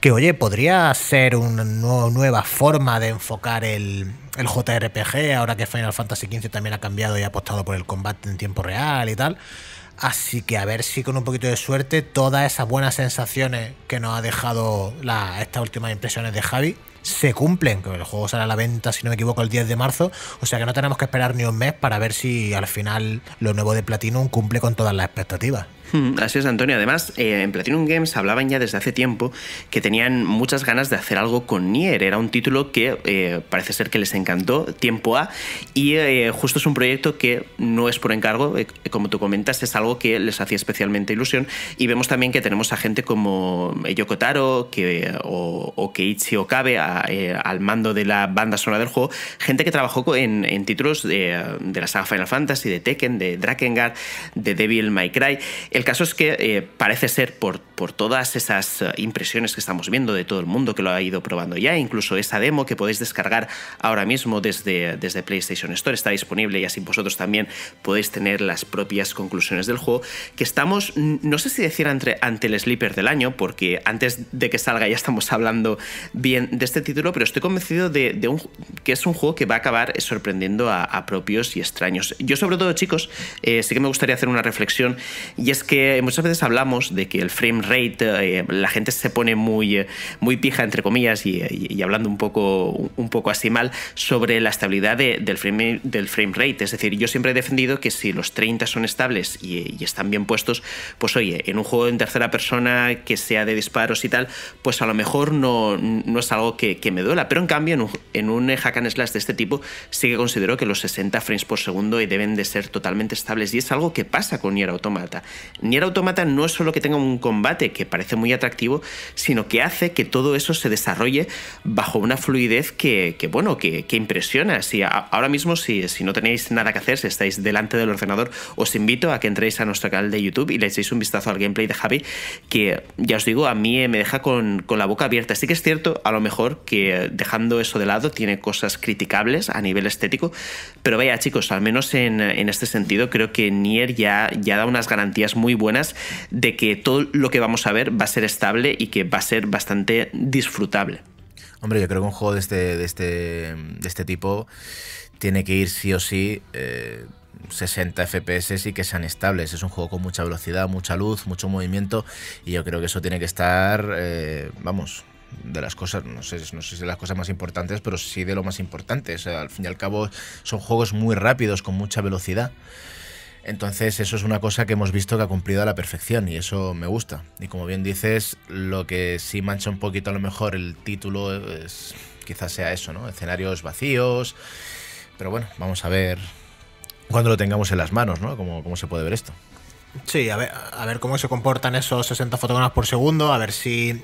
que oye, podría ser una nueva forma de enfocar el, el JRPG, ahora que Final Fantasy XV también ha cambiado y ha apostado por el combate en tiempo real y tal. Así que a ver si con un poquito de suerte todas esas buenas sensaciones que nos ha dejado estas últimas impresiones de Javi se cumplen. Que el juego sale a la venta, si no me equivoco, el 10 de marzo. O sea que no tenemos que esperar ni un mes para ver si al final lo nuevo de Platinum cumple con todas las expectativas. Así es, Antonio. Además, eh, en Platinum Games hablaban ya desde hace tiempo que tenían muchas ganas de hacer algo con Nier. Era un título que eh, parece ser que les encantó, tiempo A, y eh, justo es un proyecto que no es por encargo, como tú comentas, es algo que les hacía especialmente ilusión. Y vemos también que tenemos a gente como Yoko Taro que, o, o Keiichi Okabe al mando de la banda sonora del juego, gente que trabajó en, títulos de, de, la saga Final Fantasy, de Tekken, de Drakengard, de Devil May Cry. El caso es que eh, parece ser por, por todas esas eh, impresiones que estamos viendo de todo el mundo que lo ha ido probando ya, incluso esa demo que podéis descargar ahora mismo desde, desde PlayStation Store está disponible y así vosotros también podéis tener las propias conclusiones del juego, que estamos, no sé si decir ante el sleeper del año, porque antes de que salga ya estamos hablando bien de este título, pero estoy convencido de, que es un juego que va a acabar sorprendiendo a, propios y extraños. Yo sobre todo, chicos, eh, sí que me gustaría hacer una reflexión y es que muchas veces hablamos de que el frame rate, eh, la gente se pone muy, eh, muy pija, entre comillas, eh, y, hablando un poco, un poco así mal, sobre la estabilidad del, frame, del frame rate. Es decir, yo siempre he defendido que si los 30 son estables y, están bien puestos, pues oye, en un juego en tercera persona que sea de disparos y tal, pues a lo mejor no, no es algo que, me duela. Pero en cambio, en un, en un hack and slash de este tipo, sí que considero que los 60 frames por segundo deben de ser totalmente estables. Y es algo que pasa con Nier Automata. Nier Automata no es solo que tenga un combate que parece muy atractivo, sino que hace que todo eso se desarrolle bajo una fluidez que, bueno, que, impresiona. Si ahora mismo, si, si no tenéis nada que hacer, si estáis delante del ordenador, os invito a que entréis a nuestro canal de YouTube y le echéis un vistazo al gameplay de Javi, que ya os digo, a mí me deja con, la boca abierta. así que es cierto, a lo mejor que dejando eso de lado, tiene cosas criticables a nivel estético, pero vaya chicos, al menos en, este sentido, creo que Nier ya, ya da unas garantías muy muy buenas de que todo lo que vamos a ver va a ser estable y que va a ser bastante disfrutable. Hombre, yo creo que un juego de este, de este, este tipo tiene que ir sí o sí 60 eh, FPS y que sean estables. Es un juego con mucha velocidad, mucha luz, mucho movimiento y yo creo que eso tiene que estar, eh, vamos, de las cosas, no sé, no sé si de las cosas más importantes, pero sí de lo más importante. O al fin y al cabo son juegos muy rápidos, con mucha velocidad. Entonces eso es una cosa que hemos visto que ha cumplido a la perfección y eso me gusta. Y como bien dices, lo que sí mancha un poquito a lo mejor el título es, quizás sea eso, ¿no? Escenarios vacíos. Pero bueno, vamos a ver cuando lo tengamos en las manos, ¿no? ¿Cómo, se puede ver esto? Sí, a ver, a ver cómo se comportan esos 60 fotogramas por segundo, a ver si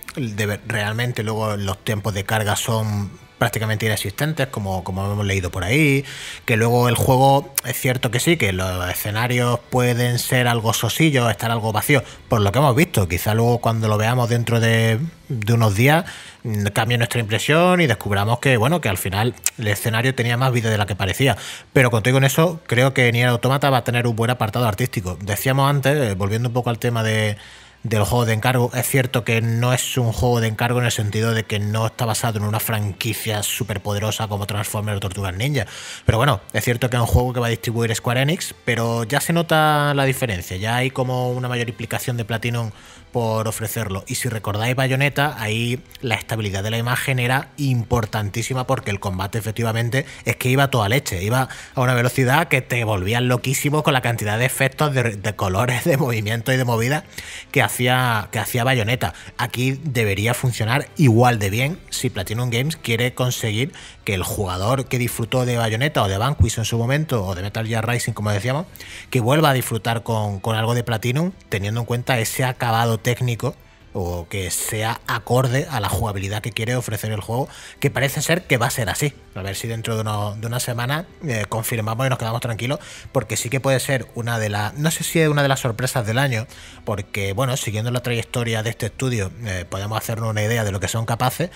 realmente luego los tiempos de carga son prácticamente inexistentes, como, como hemos leído por ahí, que luego el juego es cierto que sí, que los escenarios pueden ser algo sosillos, estar algo vacío, por lo que hemos visto, quizá luego cuando lo veamos dentro de, de unos días mm, cambie nuestra impresión y descubramos que bueno que al final el escenario tenía más vida de la que parecía pero contigo en eso creo que Nier Automata va a tener un buen apartado artístico decíamos antes eh, volviendo un poco al tema de, del juego de encargo. Es cierto que no es un juego de encargo en el sentido de que no está basado en una franquicia poderosa como Transformers o Tortugas Ninja. Pero bueno, es cierto que es un juego que va a distribuir Square Enix, pero ya se nota la diferencia. Ya hay como una mayor implicación de Platinum por ofrecerlo. Y si recordáis Bayonetta, ahí la estabilidad de la imagen era importantísima porque el combate efectivamente es que iba a toda leche, iba a una velocidad que te volvían loquísimo con la cantidad de efectos, de, colores, de movimiento y de movida que hacía, que hacía Bayonetta. Aquí debería funcionar igual de bien si Platinum Games quiere conseguir que el jugador que disfrutó de Bayonetta o de Vanquish en su momento o de Metal Gear Rising como decíamos, que vuelva a disfrutar con, con algo de Platinum teniendo en cuenta ese acabado técnico o que sea acorde a la jugabilidad que quiere ofrecer el juego, que parece ser que va a ser así. A ver si dentro de, una semana eh, confirmamos y nos quedamos tranquilos, porque sí que puede ser una de las, no sé si es una de las sorpresas del año, porque bueno, siguiendo la trayectoria de este estudio eh, podemos hacernos una idea de lo que son capaces,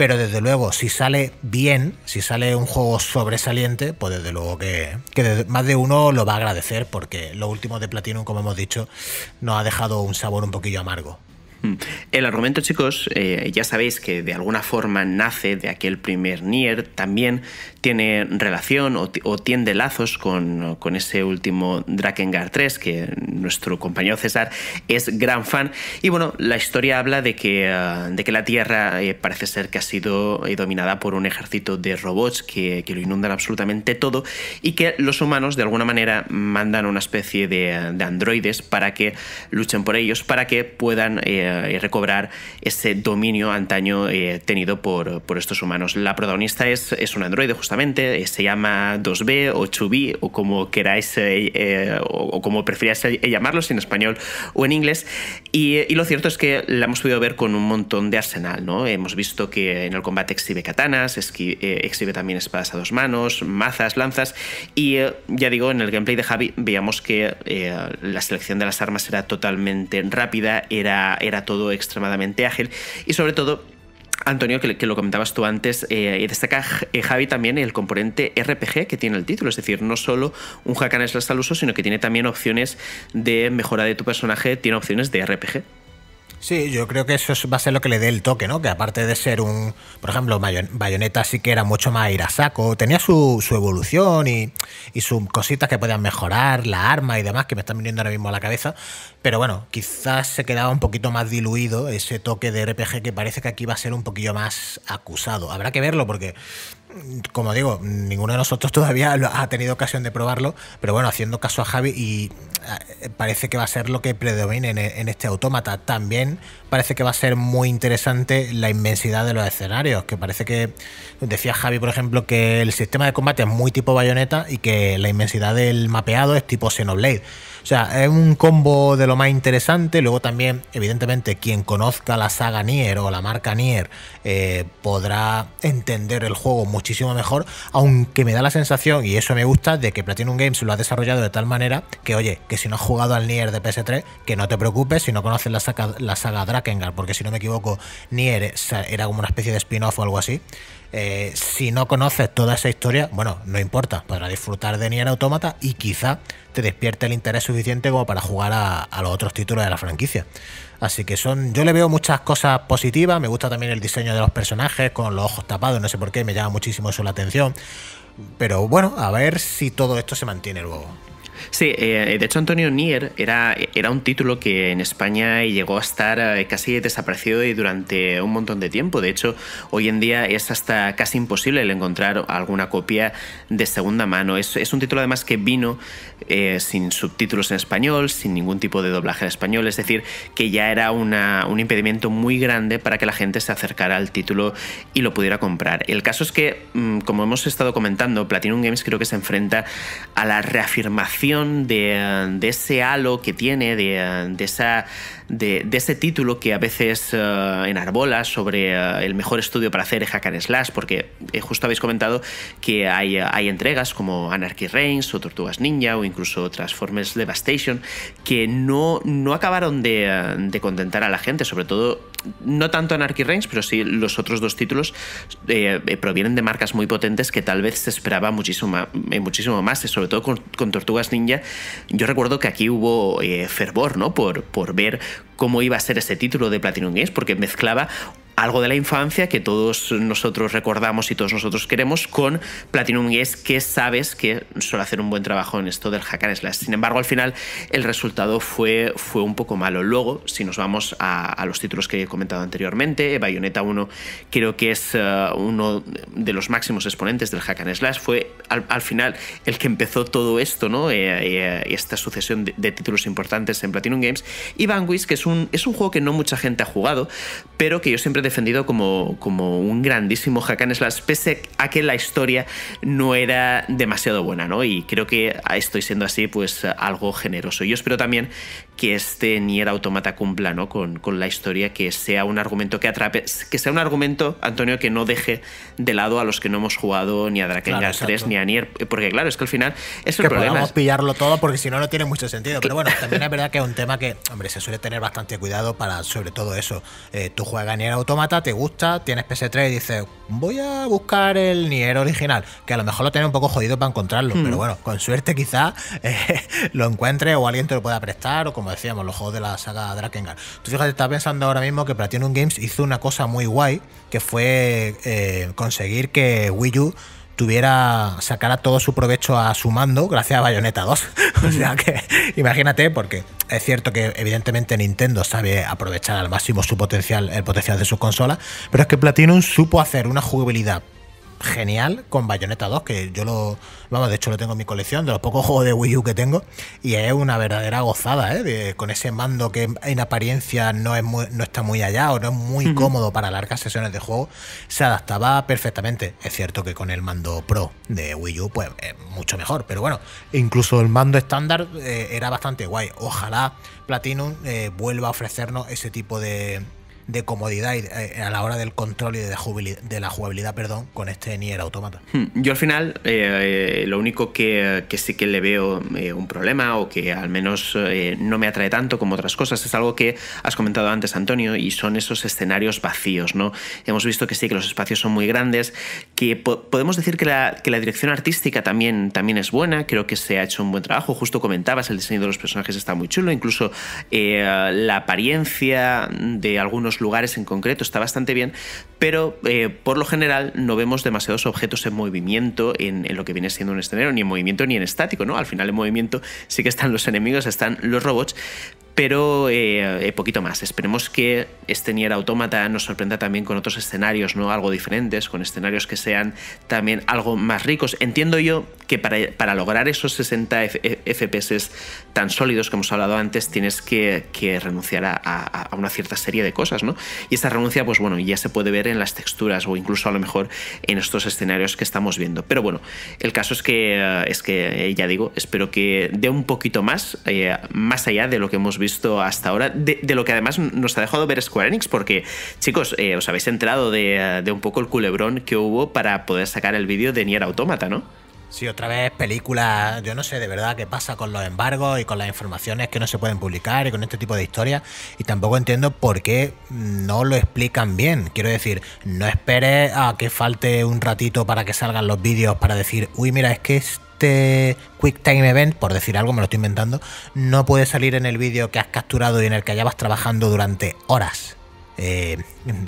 pero desde luego, si sale bien, si sale un juego sobresaliente, pues desde luego que, más de uno lo va a agradecer, porque lo último de Platinum, como hemos dicho, nos ha dejado un sabor un poquillo amargo. Hmm. El argumento, chicos, eh, ya sabéis que de alguna forma nace de aquel primer Nier, también tiene relación o, tiende lazos con, ese último Drakengard 3, que nuestro compañero César es gran fan. Y bueno, la historia habla de que, eh, de que la Tierra eh, parece ser que ha sido eh, dominada por un ejército de robots que, lo inundan absolutamente todo y que los humanos de alguna manera mandan una especie de, androides para que luchen por ellos, para que puedan recobrar ese dominio antaño tenido por, estos humanos. La protagonista es, es un androide, eh, se llama 2B o 2B o como queráis eh, eh, o, como prefieras llamarlos en español o en inglés. Y, lo cierto es que la hemos podido ver con un montón de arsenal, ¿no? Hemos visto que en el combate exhibe katanas, exhibe también espadas a dos manos, mazas, lanzas y ya digo, en el gameplay de Javi veíamos que la selección de las armas era totalmente rápida, era, era todo extremadamente ágil y sobre todo Antonio, que, lo comentabas tú antes, eh, destaca eh, Javi también el componente RPG que tiene el título, es decir, no solo un hack and slash al uso, sino que tiene también opciones de mejora de tu personaje, tiene opciones de RPG. Sí, yo creo que eso va a ser lo que le dé el toque, ¿no? Que aparte de ser un, por ejemplo, Bayonetta sí que era mucho más ir saco, tenía su, evolución y, y, sus cositas que podían mejorar, la arma y demás, que me están viniendo ahora mismo a la cabeza, pero bueno, quizás se quedaba un poquito más diluido ese toque de RPG que parece que aquí va a ser un poquillo más acusado. Habrá que verlo porque como digo, ninguno de nosotros todavía ha tenido ocasión de probarlo, pero bueno, haciendo caso a Javi y eh, parece que va a ser lo que predomine en, este autómata. También parece que va a ser muy interesante la inmensidad de los escenarios, que parece que, decía Javi, por ejemplo, que el sistema de combate es muy tipo bayoneta y que la inmensidad del mapeado es tipo Xenoblade. O sea, es un combo de lo más interesante. Luego también, evidentemente, quien conozca la saga Nier o la marca Nier eh, podrá entender el juego muchísimo mejor, aunque me da la sensación, y eso me gusta, de que Platinum Games lo ha desarrollado de tal manera que, oye, que si no has jugado al Nier de PS3, que no te preocupes si no conoces la saga, la saga Drakengard, porque si no me equivoco, Nier eh, era como una especie de spin-off o algo así. Eh, si no conoces toda esa historia, bueno, no importa, para disfrutar de Nier Automata y quizá te despierte el interés suficiente como para jugar a, a, los otros títulos de la franquicia. Así que son, yo le veo muchas cosas positivas, me gusta también el diseño de los personajes con los ojos tapados, no sé por qué, me llama muchísimo eso la atención. Pero bueno, a ver si todo esto se mantiene luego. Sí, eh, eh, de hecho Antonio Nier era, era un título que en España llegó a estar eh, casi desaparecido y durante un montón de tiempo. De hecho, hoy en día es hasta casi imposible el encontrar alguna copia de segunda mano. Es, un título además que vino sin subtítulos en español, sin ningún tipo de doblaje en español, es decir, que ya era un impedimento muy grande para que la gente se acercara al título y lo pudiera comprar. El caso es que, mm, como hemos estado comentando, Platinum Games creo que se enfrenta a la reafirmación de, ese halo que tiene, de, esa de, ese título que a veces eh, enarbola sobre eh, el mejor estudio para hacer Hack and Slash, porque eh, justo habéis comentado que hay, entregas como Anarchy Reigns o Tortugas Ninja o incluso Transformers Devastation que no, no acabaron de, contentar a la gente, sobre todo no tanto Anarchy Reigns, pero sí los otros dos títulos eh, provienen de marcas muy potentes que tal vez se esperaba muchísimo, y eh, muchísimo más, sobre todo con, Tortugas Ninja. Yo recuerdo que aquí hubo eh, fervor ¿no? por, por ver cómo iba a ser ese título de Platinum Games, porque mezclaba algo de la infancia que todos nosotros recordamos y todos nosotros queremos con Platinum Games que sabes que suele hacer un buen trabajo en esto del hack and slash. Sin embargo, al final el resultado fue, fue un poco malo. Luego, si nos vamos a, los títulos que he comentado anteriormente, Bayonetta 1 creo que es eh, uno de los máximos exponentes del hack and slash. Fue al, final el que empezó todo esto, ¿no? Eh, eh, esta sucesión de, títulos importantes en Platinum Games. Y Vanquish, que es un, es un juego que no mucha gente ha jugado, pero que yo siempre defendido como, como un grandísimo hack slash, pese a que la historia no era demasiado buena, ¿no? Y creo que estoy siendo así, pues algo generoso. Yo espero también que este Nier Automata cumpla ¿no? con, la historia, que sea un argumento que atrape, que sea un argumento, Antonio, que no deje de lado a los que no hemos jugado ni a Draken claro, 3 ni a Nier, porque claro, es que al final es el que problema. podamos pillarlo todo porque si no, no tiene mucho sentido. Pero bueno, también es verdad que es un tema que, hombre, se suele tener bastante cuidado para sobre todo eso. Eh, tú juegas Nier Automata, te gusta, tienes PS3 y dices, voy a buscar el Nier original, que a lo mejor lo tiene un poco jodido para encontrarlo, hmm. pero bueno, con suerte quizá eh, lo encuentres o alguien te lo pueda prestar o como decíamos, los juegos de la saga Drakengard. Tú fíjate, estás pensando ahora mismo que Platinum Games hizo una cosa muy guay, que fue eh, conseguir que Wii U tuviera, sacara todo su provecho a su mando gracias a Bayonetta 2. o sea que imagínate, porque es cierto que evidentemente Nintendo sabe aprovechar al máximo su potencial, el potencial de sus consolas, pero es que Platinum supo hacer una jugabilidad genial con Bayonetta 2, que yo lo, vamos, de hecho lo tengo en mi colección, de los pocos juegos de Wii U que tengo, y es una verdadera gozada, ¿eh? con ese mando que en apariencia no, es no está muy allá o no es muy cómodo para largas sesiones de juego, se adaptaba perfectamente. Es cierto que con el mando Pro de Wii U, pues es mucho mejor, pero bueno, incluso el mando estándar eh, era bastante guay. Ojalá Platinum eh, vuelva a ofrecernos ese tipo de de comodidad eh, a la hora del control y de, la jugabilidad, perdón, con este Nier Automata. Hmm. Yo al final eh, eh, lo único que, sí que le veo un problema o que al menos no me atrae tanto como otras cosas es algo que has comentado antes, Antonio, y son esos escenarios vacíos, ¿no? Hemos visto que sí, que los espacios son muy grandes, que podemos decir que la, que la dirección artística también, también es buena, creo que se ha hecho un buen trabajo, justo comentabas, el diseño de los personajes está muy chulo, incluso la apariencia de algunos lugares en concreto, está bastante bien, pero eh, por lo general no vemos demasiados objetos en movimiento en, lo que viene siendo un escenario, ni en movimiento ni en estático, ¿no? Al final en movimiento sí que están los enemigos, están los robots, pero eh, eh, poquito más. Esperemos que este Nier Automata nos sorprenda también con otros escenarios, ¿no? Algo diferentes, con escenarios que sean también algo más ricos. Entiendo yo que para, lograr esos 60 FPS tan sólidos que hemos hablado antes, tienes que, renunciar a, a, una cierta serie de cosas, ¿no? Y esa renuncia, pues bueno, ya se puede ver en las texturas o incluso a lo mejor en estos escenarios que estamos viendo. Pero bueno, el caso es que, eh, es que eh, ya digo, espero que dé un poquito más, eh, más allá de lo que hemos visto hasta ahora, de, lo que además nos ha dejado ver Square Enix, porque chicos, os habéis enterado de, de un poco el culebrón que hubo para poder sacar el vídeo de Nier Automata, ¿no? Sí, otra vez películas. Yo no sé de verdad qué pasa con los embargos y con las informaciones que no se pueden publicar y con este tipo de historias. Y tampoco entiendo por qué no lo explican bien. Quiero decir, no esperes a que falte un ratito para que salgan los vídeos para decir, uy, mira, es que este Quick Time Event, por decir algo, me lo estoy inventando, no puede salir en el vídeo que has capturado y en el que vas trabajando durante horas. Eh,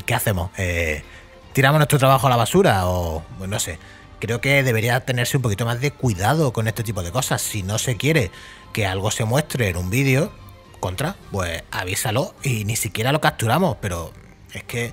¿Qué hacemos? Eh, ¿Tiramos nuestro trabajo a la basura? O pues no sé creo que debería tenerse un poquito más de cuidado con este tipo de cosas. Si no se quiere que algo se muestre en un vídeo, contra, pues avísalo y ni siquiera lo capturamos, pero es que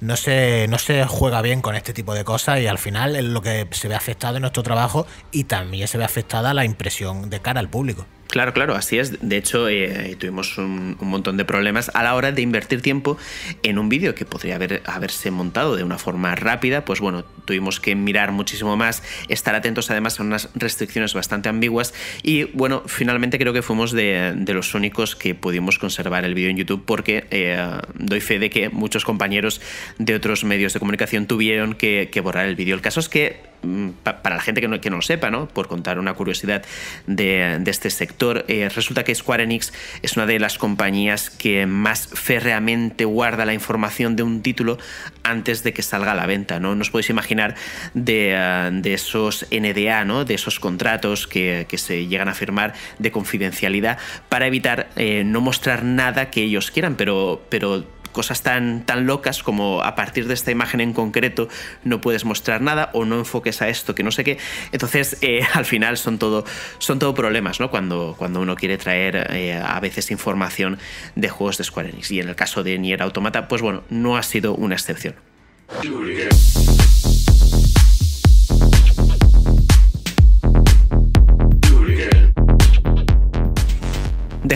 no se, no se juega bien con este tipo de cosas y al final es lo que se ve afectado en nuestro trabajo y también se ve afectada la impresión de cara al público. Claro, claro, así es. De hecho, eh, tuvimos un, montón de problemas a la hora de invertir tiempo en un vídeo que podría haberse montado de una forma rápida. Pues bueno, tuvimos que mirar muchísimo más, estar atentos además a unas restricciones bastante ambiguas. Y bueno, finalmente creo que fuimos de, los únicos que pudimos conservar el vídeo en YouTube porque eh, doy fe de que muchos compañeros de otros medios de comunicación tuvieron que, que borrar el vídeo. El caso es que Mm, para la gente que no, que no lo sepa, ¿no? por contar una curiosidad de, este sector, eh, resulta que Square Enix es una de las compañías que más férreamente guarda la información de un título antes de que salga a la venta. ¿no? Nos podéis imaginar de, eh, esos NDA, ¿no? de esos contratos que, se llegan a firmar de confidencialidad para evitar eh, no mostrar nada que ellos quieran, pero, pero cosas tan, tan locas como a partir de esta imagen en concreto no puedes mostrar nada o no enfoques a esto que no sé qué. Entonces, eh, al final son todo, son todo problemas, ¿no? Cuando, cuando uno quiere traer eh, a veces información de juegos de Square Enix. Y en el caso de Nier Automata, pues bueno, no ha sido una excepción.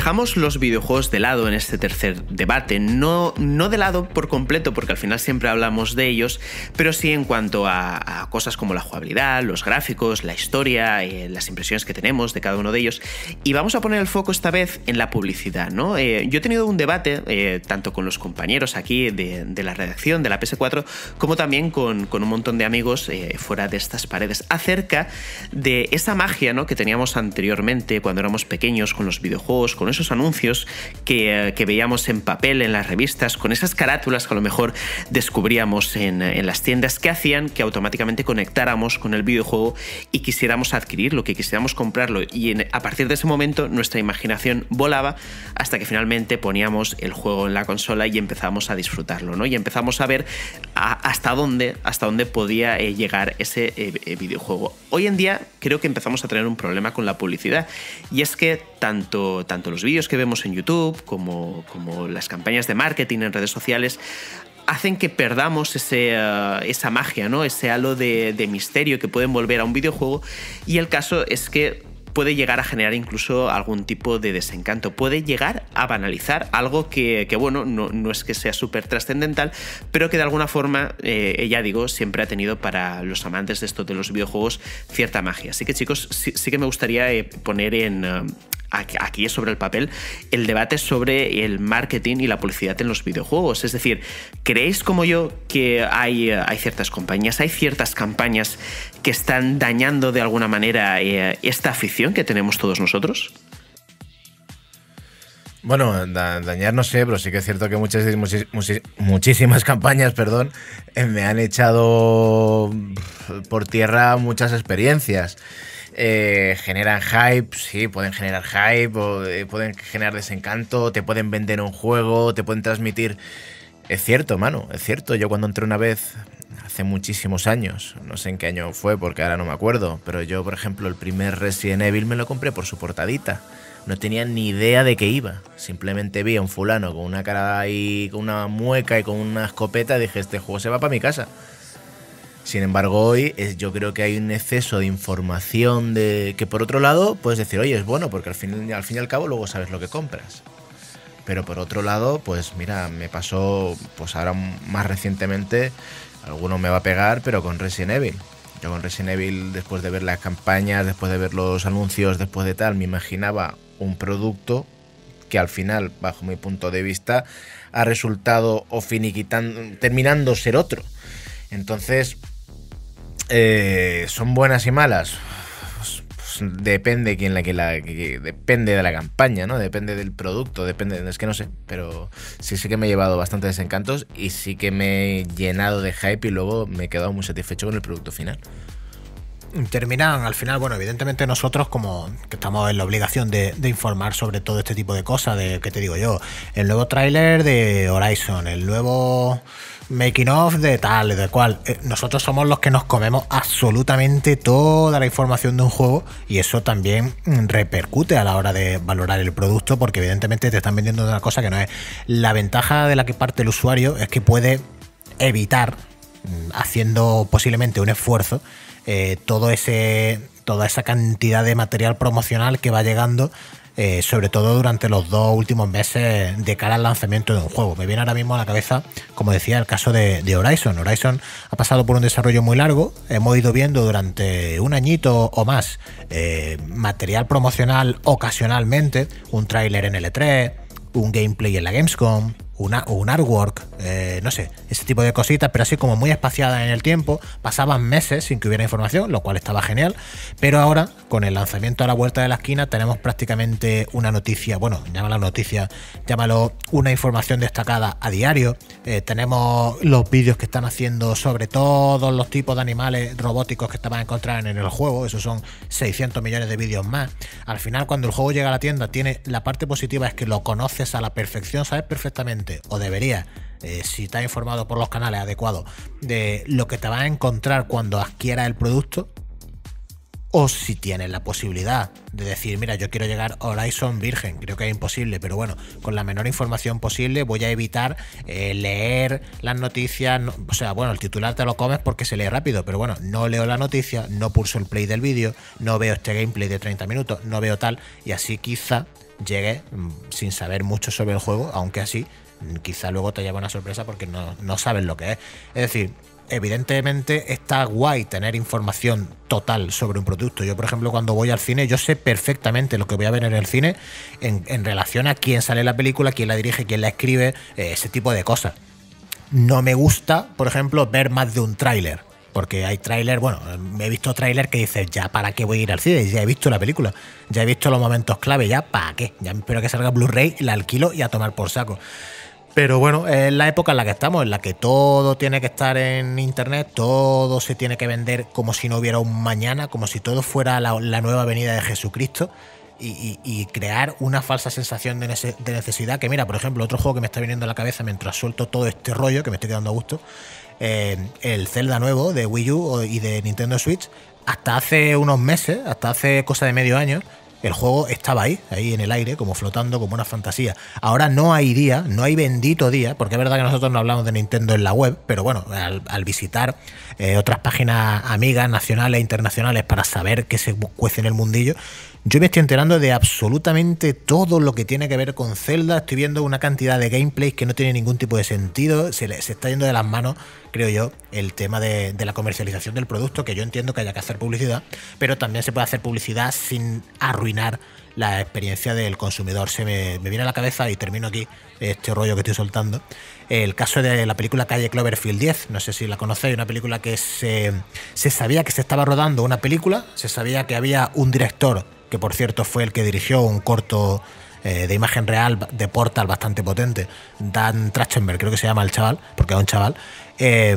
Dejamos los videojuegos de lado en este tercer debate, no, no de lado por completo, porque al final siempre hablamos de ellos, pero sí en cuanto a, cosas como la jugabilidad, los gráficos, la historia, eh, las impresiones que tenemos de cada uno de ellos. Y vamos a poner el foco esta vez en la publicidad, ¿no? Eh, yo he tenido un debate, eh, tanto con los compañeros aquí de, la redacción de la PS4, como también con, un montón de amigos fuera de estas paredes, acerca de esa magia ¿no? que teníamos anteriormente cuando éramos pequeños con los videojuegos, con esos anuncios eh, que, veíamos en papel, en las revistas, con esas carátulas que a lo mejor descubríamos eh, en, las tiendas, que hacían que automáticamente conectáramos con el videojuego y quisiéramos adquirirlo, que quisiéramos comprarlo. Y a partir de ese momento nuestra imaginación volaba hasta que finalmente poníamos el juego en la consola y empezamos a disfrutarlo, ¿no? Y empezamos a ver hasta dónde, hasta dónde podía eh, llegar ese videojuego. Hoy en día creo que empezamos a tener un problema con la publicidad y es que tanto, tanto los vídeos que vemos en YouTube, como, como las campañas de marketing en redes sociales, hacen que perdamos ese, eh, esa magia, ¿no? ese halo de, misterio que pueden volver a un videojuego. Y el caso es que puede llegar a generar incluso algún tipo de desencanto, puede llegar a banalizar algo que, bueno, no, es que sea súper trascendental, pero que de alguna forma, ya eh, digo, siempre ha tenido para los amantes de esto de los videojuegos cierta magia. Así que chicos, sí, que me gustaría eh, poner en aquí es sobre el papel, el debate sobre el marketing y la publicidad en los videojuegos. Es decir, ¿creéis como yo que hay, eh, hay ciertas compañías, hay ciertas campañas que están dañando de alguna manera eh, esta afición que tenemos todos nosotros? Bueno, dañar no sé, pero sí que es cierto que muchísimas campañas perdón, eh, me han echado por tierra muchas experiencias. Eh, generan hype, sí, pueden generar hype, o, eh, pueden generar desencanto, te pueden vender un juego, te pueden transmitir... Es cierto, mano, es cierto. Yo cuando entré una vez, hace muchísimos años, no sé en qué año fue porque ahora no me acuerdo, pero yo, por ejemplo, el primer Resident Evil me lo compré por su portadita. No tenía ni idea de qué iba. Simplemente vi a un fulano con una cara ahí, con una mueca y con una escopeta y dije, este juego se va para mi casa. Sin embargo, hoy yo creo que hay un exceso de información de que por otro lado puedes decir, oye, es bueno, porque al fin, al fin y al cabo luego sabes lo que compras. Pero por otro lado, pues mira, me pasó pues ahora más recientemente, alguno me va a pegar, pero con Resident Evil. Yo con Resident Evil, después de ver las campañas, después de ver los anuncios, después de tal, me imaginaba un producto que al final, bajo mi punto de vista, ha resultado o finiquitando, terminando ser otro. Entonces, eh, ¿Son buenas y malas? Pues, pues, depende quién la que la depende de la campaña, ¿no? Depende del producto, depende, es que no sé, pero sí sí que me he llevado bastantes desencantos y sí que me he llenado de hype y luego me he quedado muy satisfecho con el producto final. Terminan al final, bueno, evidentemente nosotros como que estamos en la obligación de, informar sobre todo este tipo de cosas, de, ¿qué te digo yo? El nuevo tráiler de Horizon, el nuevo making of de tal y de cual. Eh, nosotros somos los que nos comemos absolutamente toda la información de un juego y eso también mm, repercute a la hora de valorar el producto porque evidentemente te están vendiendo una cosa que no es. La ventaja de la que parte el usuario es que puede evitar mm, haciendo posiblemente un esfuerzo eh, todo ese toda esa cantidad de material promocional que va llegando eh, sobre todo durante los dos últimos meses de cara al lanzamiento de un juego. Me viene ahora mismo a la cabeza, como decía, el caso de, Horizon. Horizon ha pasado por un desarrollo muy largo, hemos ido viendo durante un añito o más eh, material promocional ocasionalmente, un tráiler en L3, un gameplay en la Gamescom, un artwork, eh, no sé, ese tipo de cositas, pero así como muy espaciada en el tiempo. Pasaban meses sin que hubiera información, lo cual estaba genial. Pero ahora, con el lanzamiento a la vuelta de la esquina, tenemos prácticamente una noticia, bueno, llámala noticia, llámalo una información destacada a diario. Eh, tenemos los vídeos que están haciendo sobre todos los tipos de animales robóticos que estaban encontrando a encontrar en el juego, esos son 600 millones de vídeos más. Al final, cuando el juego llega a la tienda, tiene la parte positiva es que lo conoces a la perfección, sabes perfectamente o debería, eh, si estás informado por los canales adecuados, de lo que te vas a encontrar cuando adquieras el producto, o si tienes la posibilidad de decir, mira, yo quiero llegar a Horizon Virgen, creo que es imposible, pero bueno, con la menor información posible voy a evitar eh, leer las noticias, o sea, bueno, el titular te lo comes porque se lee rápido, pero bueno, no leo la noticia, no pulso el play del vídeo, no veo este gameplay de 30 minutos, no veo tal, y así quizá llegue mm, sin saber mucho sobre el juego, aunque así quizá luego te lleva una sorpresa porque no, no sabes lo que es. Es decir, evidentemente está guay tener información total sobre un producto. Yo, por ejemplo, cuando voy al cine, yo sé perfectamente lo que voy a ver en el cine en, relación a quién sale la película, quién la dirige, quién la escribe, eh, ese tipo de cosas. No me gusta, por ejemplo, ver más de un tráiler. Porque hay tráiler, bueno, me he visto tráiler que dices, ya, ¿para qué voy a ir al cine? Ya he visto la película, ya he visto los momentos clave, ya, ¿para qué? Ya espero que salga Blu-ray, la alquilo y a tomar por saco. Pero bueno, es la época en la que estamos, en la que todo tiene que estar en internet, todo se tiene que vender como si no hubiera un mañana, como si todo fuera la, nueva venida de Jesucristo. Y, crear una falsa sensación de, necesidad. Que mira, por ejemplo, otro juego que me está viniendo a la cabeza mientras suelto todo este rollo, que me estoy quedando a gusto, eh, el Zelda nuevo de Wii U y de Nintendo Switch, hasta hace unos meses, hasta hace cosa de medio año, el juego estaba ahí, ahí en el aire, como flotando, como una fantasía. Ahora no hay día, no hay bendito día, porque es verdad que nosotros no hablamos de Nintendo en la web, pero bueno, al, visitar eh, otras páginas amigas, nacionales e internacionales, para saber qué se cuece en el mundillo. Yo me estoy enterando de absolutamente todo lo que tiene que ver con Zelda. Estoy viendo una cantidad de gameplays que no tiene ningún tipo de sentido. Se, está yendo de las manos, creo yo, el tema de, de, la comercialización del producto, que yo entiendo que haya que hacer publicidad, pero también se puede hacer publicidad sin arruinar la experiencia del consumidor. Se me, viene a la cabeza y termino aquí este rollo que estoy soltando. El caso de la película Calle Cloverfield 10, no sé si la conocéis, una película que se, se sabía que se estaba rodando una película, se sabía que había un director, que por cierto fue el que dirigió un corto eh, de imagen real de Portal bastante potente. Dan Trachtenberg, creo que se llama el chaval, porque es un chaval. Eh,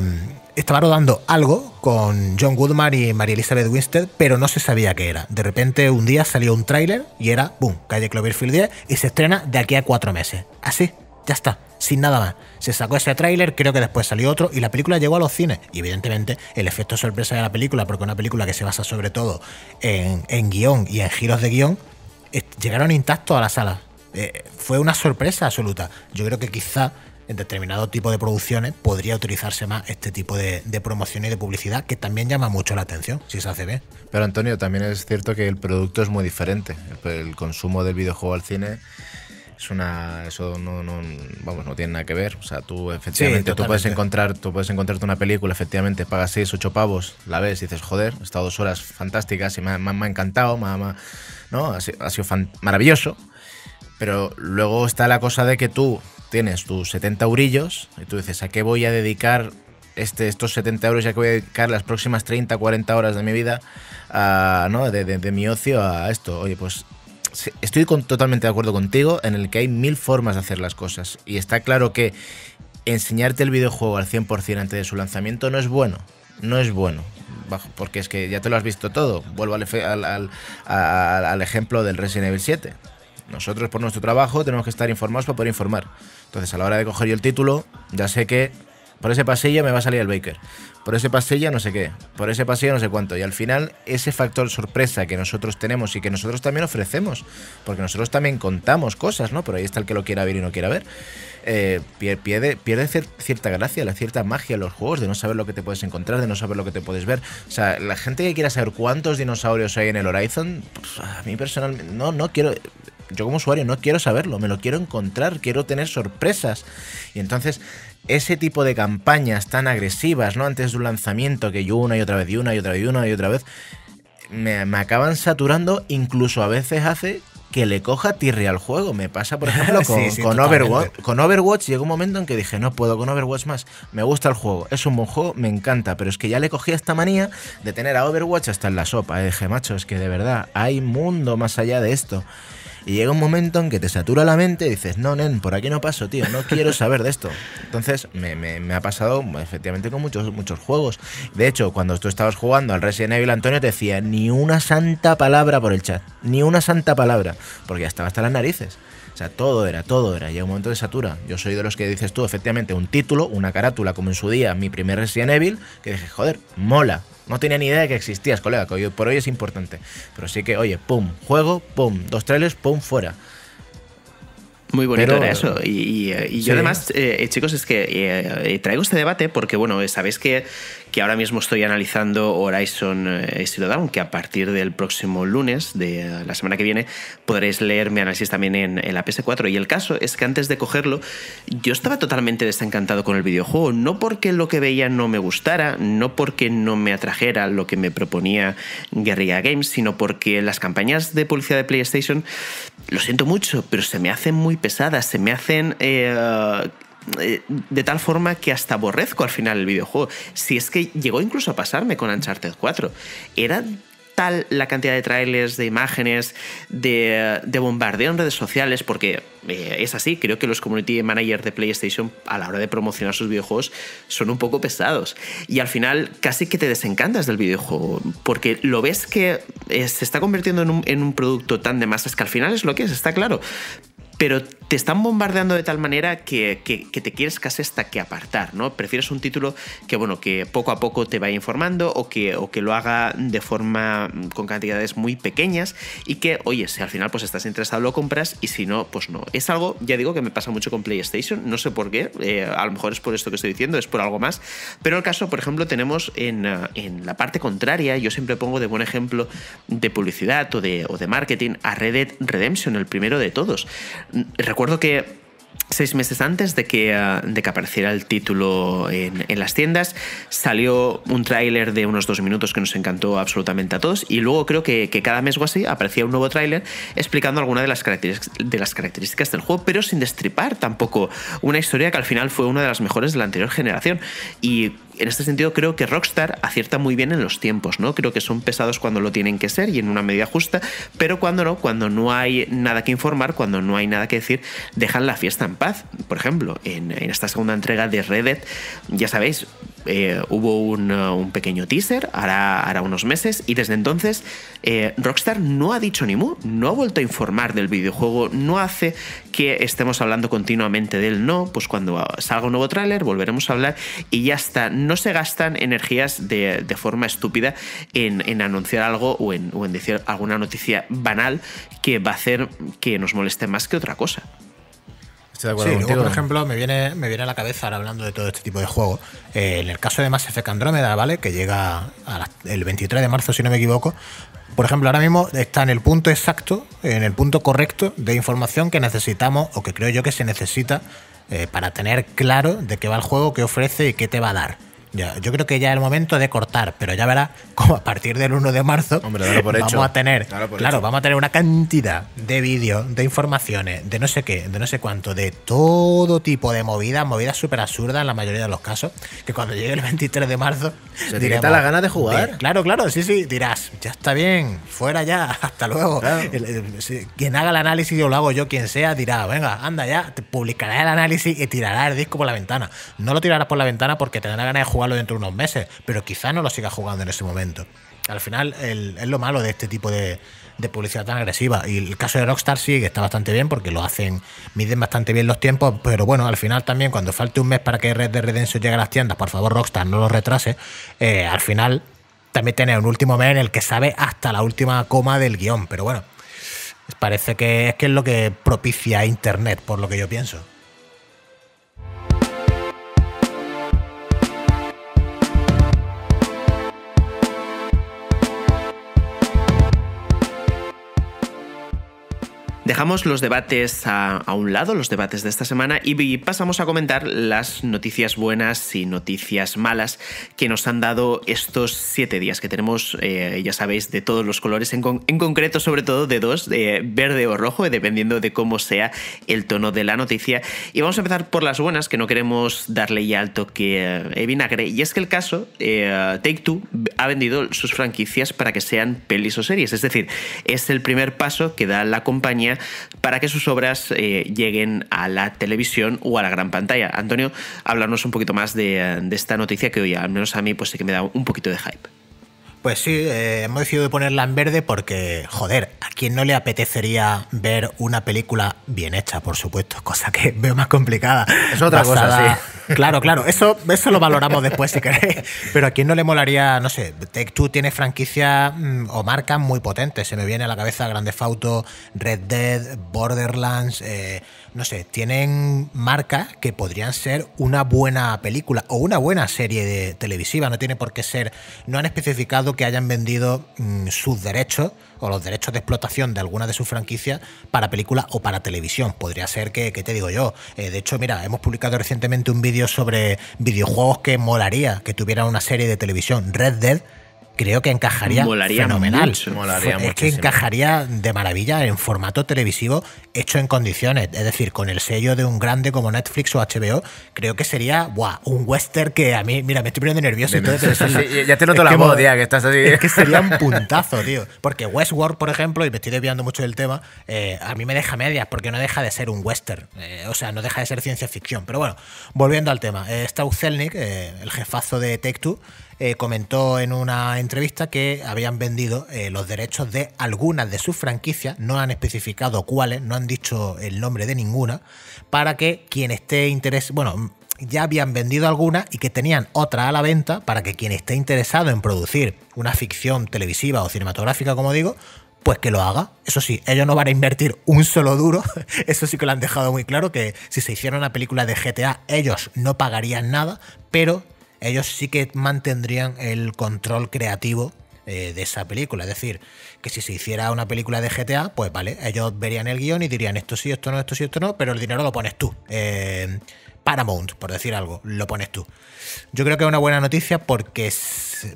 estaba rodando algo con John Goodman y María Elizabeth Winstead, pero no se sabía qué era. De repente un día salió un tráiler y era, ¡boom!, Calle Cloverfield 10 y se estrena de aquí a cuatro meses. Así, ya está, sin nada más. Se sacó ese tráiler, creo que después salió otro y la película llegó a los cines. Y evidentemente el efecto sorpresa de la película, porque una película que se basa sobre todo en, guión y en giros de guión, llegaron intactos a la sala. Eh, fue una sorpresa absoluta. Yo creo que quizá en determinado tipo de producciones podría utilizarse más este tipo de, promoción y de publicidad que también llama mucho la atención si se hace bien. Pero Antonio, también es cierto que el producto es muy diferente. El, consumo del videojuego al cine es una eso no, vamos no tiene nada que ver o sea tú efectivamente tú puedes encontrar tú puedes encontrarte una película efectivamente pagas 6, 8 pavos la ves y dices joder he estado dos horas fantásticas y me, ha encantado me, no ha sido maravilloso pero luego está la cosa de que tú tienes tus 70 eurillos y tú dices, ¿a qué voy a dedicar este, estos 70 euros ya que voy a dedicar las próximas 30, 40 horas de mi vida, de, mi ocio a esto. Oye, pues estoy totalmente de acuerdo contigo en el que hay mil formas de hacer las cosas. Y está claro que enseñarte el videojuego al 100% antes de su lanzamiento no es bueno. No es bueno. Porque es que ya te lo has visto todo. Vuelvo al, al, al ejemplo del Resident Evil 7. Nosotros por nuestro trabajo tenemos que estar informados para poder informar. Entonces a la hora de coger yo el título, ya sé que por ese pasillo me va a salir el Baker, por ese pasillo no sé qué, por ese pasillo no sé cuánto. Y al final ese factor sorpresa que nosotros tenemos y que nosotros también ofrecemos, porque nosotros también contamos cosas, ¿no? Por ahí está el que lo quiera ver y no quiera ver. Eh, pierde, cierta gracia, la cierta magia en los juegos, de no saber lo que te puedes encontrar, de no saber lo que te puedes ver. O sea, la gente que quiera saber cuántos dinosaurios hay en el Horizon, a mí personalmente no, no quiero yo como usuario no quiero saberlo, me lo quiero encontrar, quiero tener sorpresas. Y entonces ese tipo de campañas tan agresivas, ¿no? Antes de un lanzamiento que yo una y otra vez y una y otra vez y una y otra vez, me, acaban saturando, incluso a veces hace que le coja tirre al juego. Me pasa, por ejemplo, con, Overwatch. Con Overwatch llegó un momento en que dije, no puedo con Overwatch más. Me gusta el juego, es un buen juego, me encanta, pero es que ya le cogí esta manía de tener a Overwatch hasta en la sopa. dije, macho, es que de verdad hay mundo más allá de esto. Y llega un momento en que te satura la mente y dices, no, nen, por aquí no paso, tío, no quiero saber de esto. Entonces, me, ha pasado pues, efectivamente con muchos, muchos juegos. De hecho, cuando tú estabas jugando al Resident Evil, Antonio te decía, ni una santa palabra por el chat, ni una santa palabra, porque ya estaba hasta las narices. O sea, todo era, todo era. ya un momento de satura. Yo soy de los que dices tú, efectivamente, un título, una carátula, como en su día, mi primer Resident Evil, que dije, joder, mola. No tenía ni idea de que existías, colega, que hoy por hoy es importante. Pero sí que, oye, pum, juego, pum, dos trailers, pum, fuera. Muy bonito era eso. Y, yo además, eh, eh, chicos, es que eh, traigo este debate porque, bueno, sabéis que, que ahora mismo estoy analizando Horizon eh, Zero Dawn, que a partir del próximo lunes de eh, la semana que viene podréis leer mi análisis también en, la PS4. Y el caso es que antes de cogerlo yo estaba totalmente desencantado con el videojuego, no porque lo que veía no me gustara, no porque no me atrajera lo que me proponía Guerrilla Games, sino porque las campañas de publicidad de PlayStation, lo siento mucho, pero se me hacen muy pesadas, se me hacen... Eh, eh, de tal forma que hasta aborrezco al final el videojuego. Si es que llegó incluso a pasarme con Uncharted 4. Era tal la cantidad de trailers, de imágenes, de, bombardeo en redes sociales, porque eh, es así, creo que los community managers de PlayStation a la hora de promocionar sus videojuegos son un poco pesados. Y al final casi que te desencantas del videojuego, porque lo ves que eh, se está convirtiendo en un, en un producto tan de masas que al final es lo que es, está claro. Pero te están bombardeando de tal manera que, te quieres casi hasta que apartar, ¿no? Prefieres un título que, bueno, que poco a poco te vaya informando o que, o que lo haga de forma mm, con cantidades muy pequeñas y que, oye, si al final pues estás interesado lo compras y si no, pues no. Es algo, ya digo, que me pasa mucho con PlayStation, no sé por qué, eh, a lo mejor es por esto que estoy diciendo, es por algo más, pero el caso, por ejemplo, tenemos en, eh, la parte contraria, yo siempre pongo de buen ejemplo de publicidad o de, o de marketing a Red Redemption, el primero de todos mm, recuerdo que Seis meses antes de que, ah, de que apareciera el título en, las tiendas, salió un tráiler de unos dos minutos que nos encantó absolutamente a todos y luego creo que, cada mes o así aparecía un nuevo tráiler explicando alguna de las, de las características del juego, pero sin destripar tampoco una historia que al final fue una de las mejores de la anterior generación. Y en este sentido creo que Rockstar acierta muy bien en los tiempos, ¿no? Creo que son pesados cuando lo tienen que ser y en una medida justa, pero cuando no, cuando no hay nada que informar, cuando no hay nada que decir, dejan la fiesta en paz. Por ejemplo, en, esta segunda entrega de Reddit, ya sabéis, eh, hubo uh, un, pequeño teaser hará, unos meses y desde entonces eh, Rockstar no ha dicho ni mu, no ha vuelto a informar del videojuego, no hace que estemos hablando continuamente del no, pues cuando salga un nuevo tráiler volveremos a hablar y ya está, no se gastan energías de, forma estúpida en, anunciar algo o en, o en decir alguna noticia banal que va a hacer que nos moleste más que otra cosa sí, por ejemplo, me viene, me viene a la cabeza ahora hablando de todo este tipo de juegos. Eh, en el caso de Mass Effect Andromeda, ¿vale? Que llega el 23 de marzo, si no me equivoco. Por ejemplo, ahora mismo está en el punto exacto, en el punto correcto de información que necesitamos o que creo yo que se necesita eh, para tener claro de qué va el juego, qué ofrece y qué te va a dar. Ya, yo creo que ya es el momento de cortar, pero ya verás como a partir del 1 de marzo vamos a tener, claro, vamos a tener una cantidad de vídeos, de informaciones, de no sé qué, de no sé cuánto, de todo tipo de movidas, movidas súper absurdas en la mayoría de los casos, que cuando llegue el 23 de marzo se te la ganas de jugar. claro, claro, sí, sí, dirás, ya está bien, fuera ya, hasta luego. quien haga el análisis, yo lo hago yo, quien sea, dirá, venga, anda ya, te publicará el análisis y tirará el disco por la ventana. No lo tirarás por la ventana porque te la ganas de jugar jugarlo dentro de unos meses, pero quizás no lo siga jugando en ese momento. Al final es lo malo de este tipo de, publicidad tan agresiva. Y el caso de Rockstar sí, que está bastante bien porque lo hacen, miden bastante bien los tiempos, pero bueno, al final también cuando falte un mes para que Red Dead Redemption llegue a las tiendas, por favor Rockstar no lo retrase, eh, al final también tiene un último mes en el que sabe hasta la última coma del guión, pero bueno, parece que es, que es lo que propicia Internet, por lo que yo pienso. Dejamos los debates a, un lado, los debates de esta semana, y pasamos a comentar las noticias buenas y noticias malas que nos han dado estos siete días que tenemos, eh, ya sabéis, de todos los colores, en, concreto sobre todo de dos, de verde o rojo, dependiendo de cómo sea el tono de la noticia. Y vamos a empezar por las buenas, que no queremos darle ya al toque eh, vinagre, y es que el caso, eh, Take Two ha vendido sus franquicias para que sean pelis o series, es decir, es el primer paso que da la compañía para que sus obras eh, lleguen a la televisión o a la gran pantalla. Antonio, hablarnos un poquito más de, esta noticia que hoy, al menos a mí, pues sí que me da un poquito de hype. Pues sí, eh, hemos decidido ponerla en verde porque, joder, ¿a quién no le apetecería ver una película bien hecha, por supuesto? Cosa que veo más complicada. Es otra cosa, sí. Claro, claro, eso, eso lo valoramos después si queréis. Pero a quién no le molaría, no sé, Tech Two tiene franquicias mm, o marcas muy potentes. Se me viene a la cabeza Grande Fauto, Red Dead, Borderlands, eh, no sé, tienen marcas que podrían ser una buena película o una buena serie de televisiva. No tiene por qué ser, no han especificado que hayan vendido mm, sus derechos o los derechos de explotación de alguna de sus franquicias para película o para televisión. Podría ser que, que te digo yo. Eh, de hecho, mira, hemos publicado recientemente un vídeo sobre videojuegos que molaría que tuvieran una serie de televisión. Red Dead creo que encajaría fenomenal. es que encajaría de maravilla en formato televisivo hecho en condiciones, es decir, con el sello de un grande como Netflix o HBO, creo que sería un western que a mí, mira, me estoy poniendo nervioso. todo, ya te noto la voz, que estás así. Es que sería un puntazo, tío. Porque Westworld, por ejemplo, y me estoy desviando mucho del tema, eh, a mí me deja medias porque no deja de ser un western, eh, o sea, no deja de ser ciencia ficción. Pero bueno, volviendo al tema, está eh, el jefazo de take eh, comentó en una entrevista que habían vendido eh, los derechos de algunas de sus franquicias, no han especificado cuáles, no han dicho el nombre de ninguna, para que quien esté interesado, bueno, ya habían vendido algunas y que tenían otras a la venta para que quien esté interesado en producir una ficción televisiva o cinematográfica, como digo, pues que lo haga. Eso sí, ellos no van a invertir un solo duro. Eso sí que lo han dejado muy claro, que si se hiciera una película de GTA, ellos no pagarían nada, pero ellos sí que mantendrían el control creativo eh, de esa película. Es decir, que si se hiciera una película de GTA, pues vale, ellos verían el guión y dirían esto sí, esto no, esto sí, esto no, pero el dinero lo pones tú. Eh, Paramount, por decir algo, lo pones tú. Yo creo que es una buena noticia porque,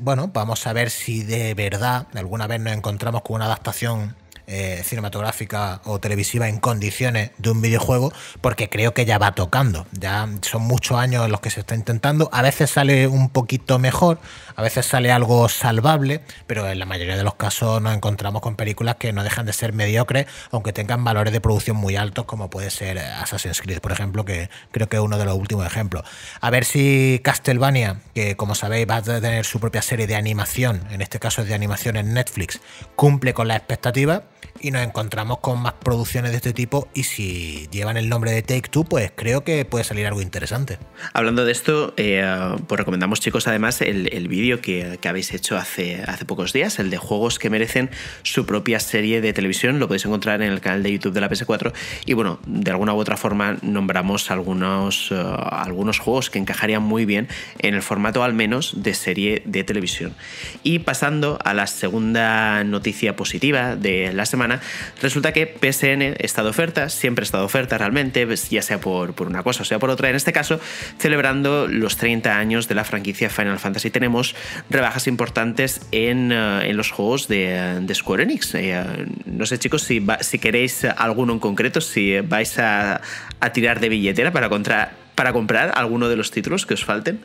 bueno, vamos a ver si de verdad alguna vez nos encontramos con una adaptación eh, cinematográfica o televisiva en condiciones de un videojuego, porque creo que ya va tocando. Ya son muchos años los que se está intentando. A veces sale un poquito mejor, a veces sale algo salvable, pero en la mayoría de los casos nos encontramos con películas que no dejan de ser mediocres, aunque tengan valores de producción muy altos, como puede ser eh, Assassin's Creed, por ejemplo, que creo que es uno de los últimos ejemplos. A ver si Castlevania, que como sabéis va a tener su propia serie de animación, en este caso es de animación en Netflix, cumple con las expectativas y nos encontramos con más producciones de este tipo y si llevan el nombre de Take Two, pues creo que puede salir algo interesante. Hablando de esto, eh, ah, pues recomendamos chicos además el, el que, habéis hecho hace, hace pocos días, el de juegos que merecen su propia serie de televisión. Lo podéis encontrar en el canal de YouTube de la PS4. Y bueno, de alguna u otra forma nombramos algunos, eh, algunos juegos que encajarían muy bien en el formato al menos de serie de televisión. Y pasando a la segunda noticia positiva de la semana, resulta que PSN está de oferta, siempre está de oferta realmente, pues, ya sea por, por una cosa o sea por otra. En este caso, celebrando los 30 años de la franquicia Final Fantasy tenemos rebajas importantes eh, en, los juegos de, Square Enix. Eh, no sé, chicos, si, queréis alguno en concreto, si vais a, tirar de billetera para, comprar alguno de los títulos que os falten.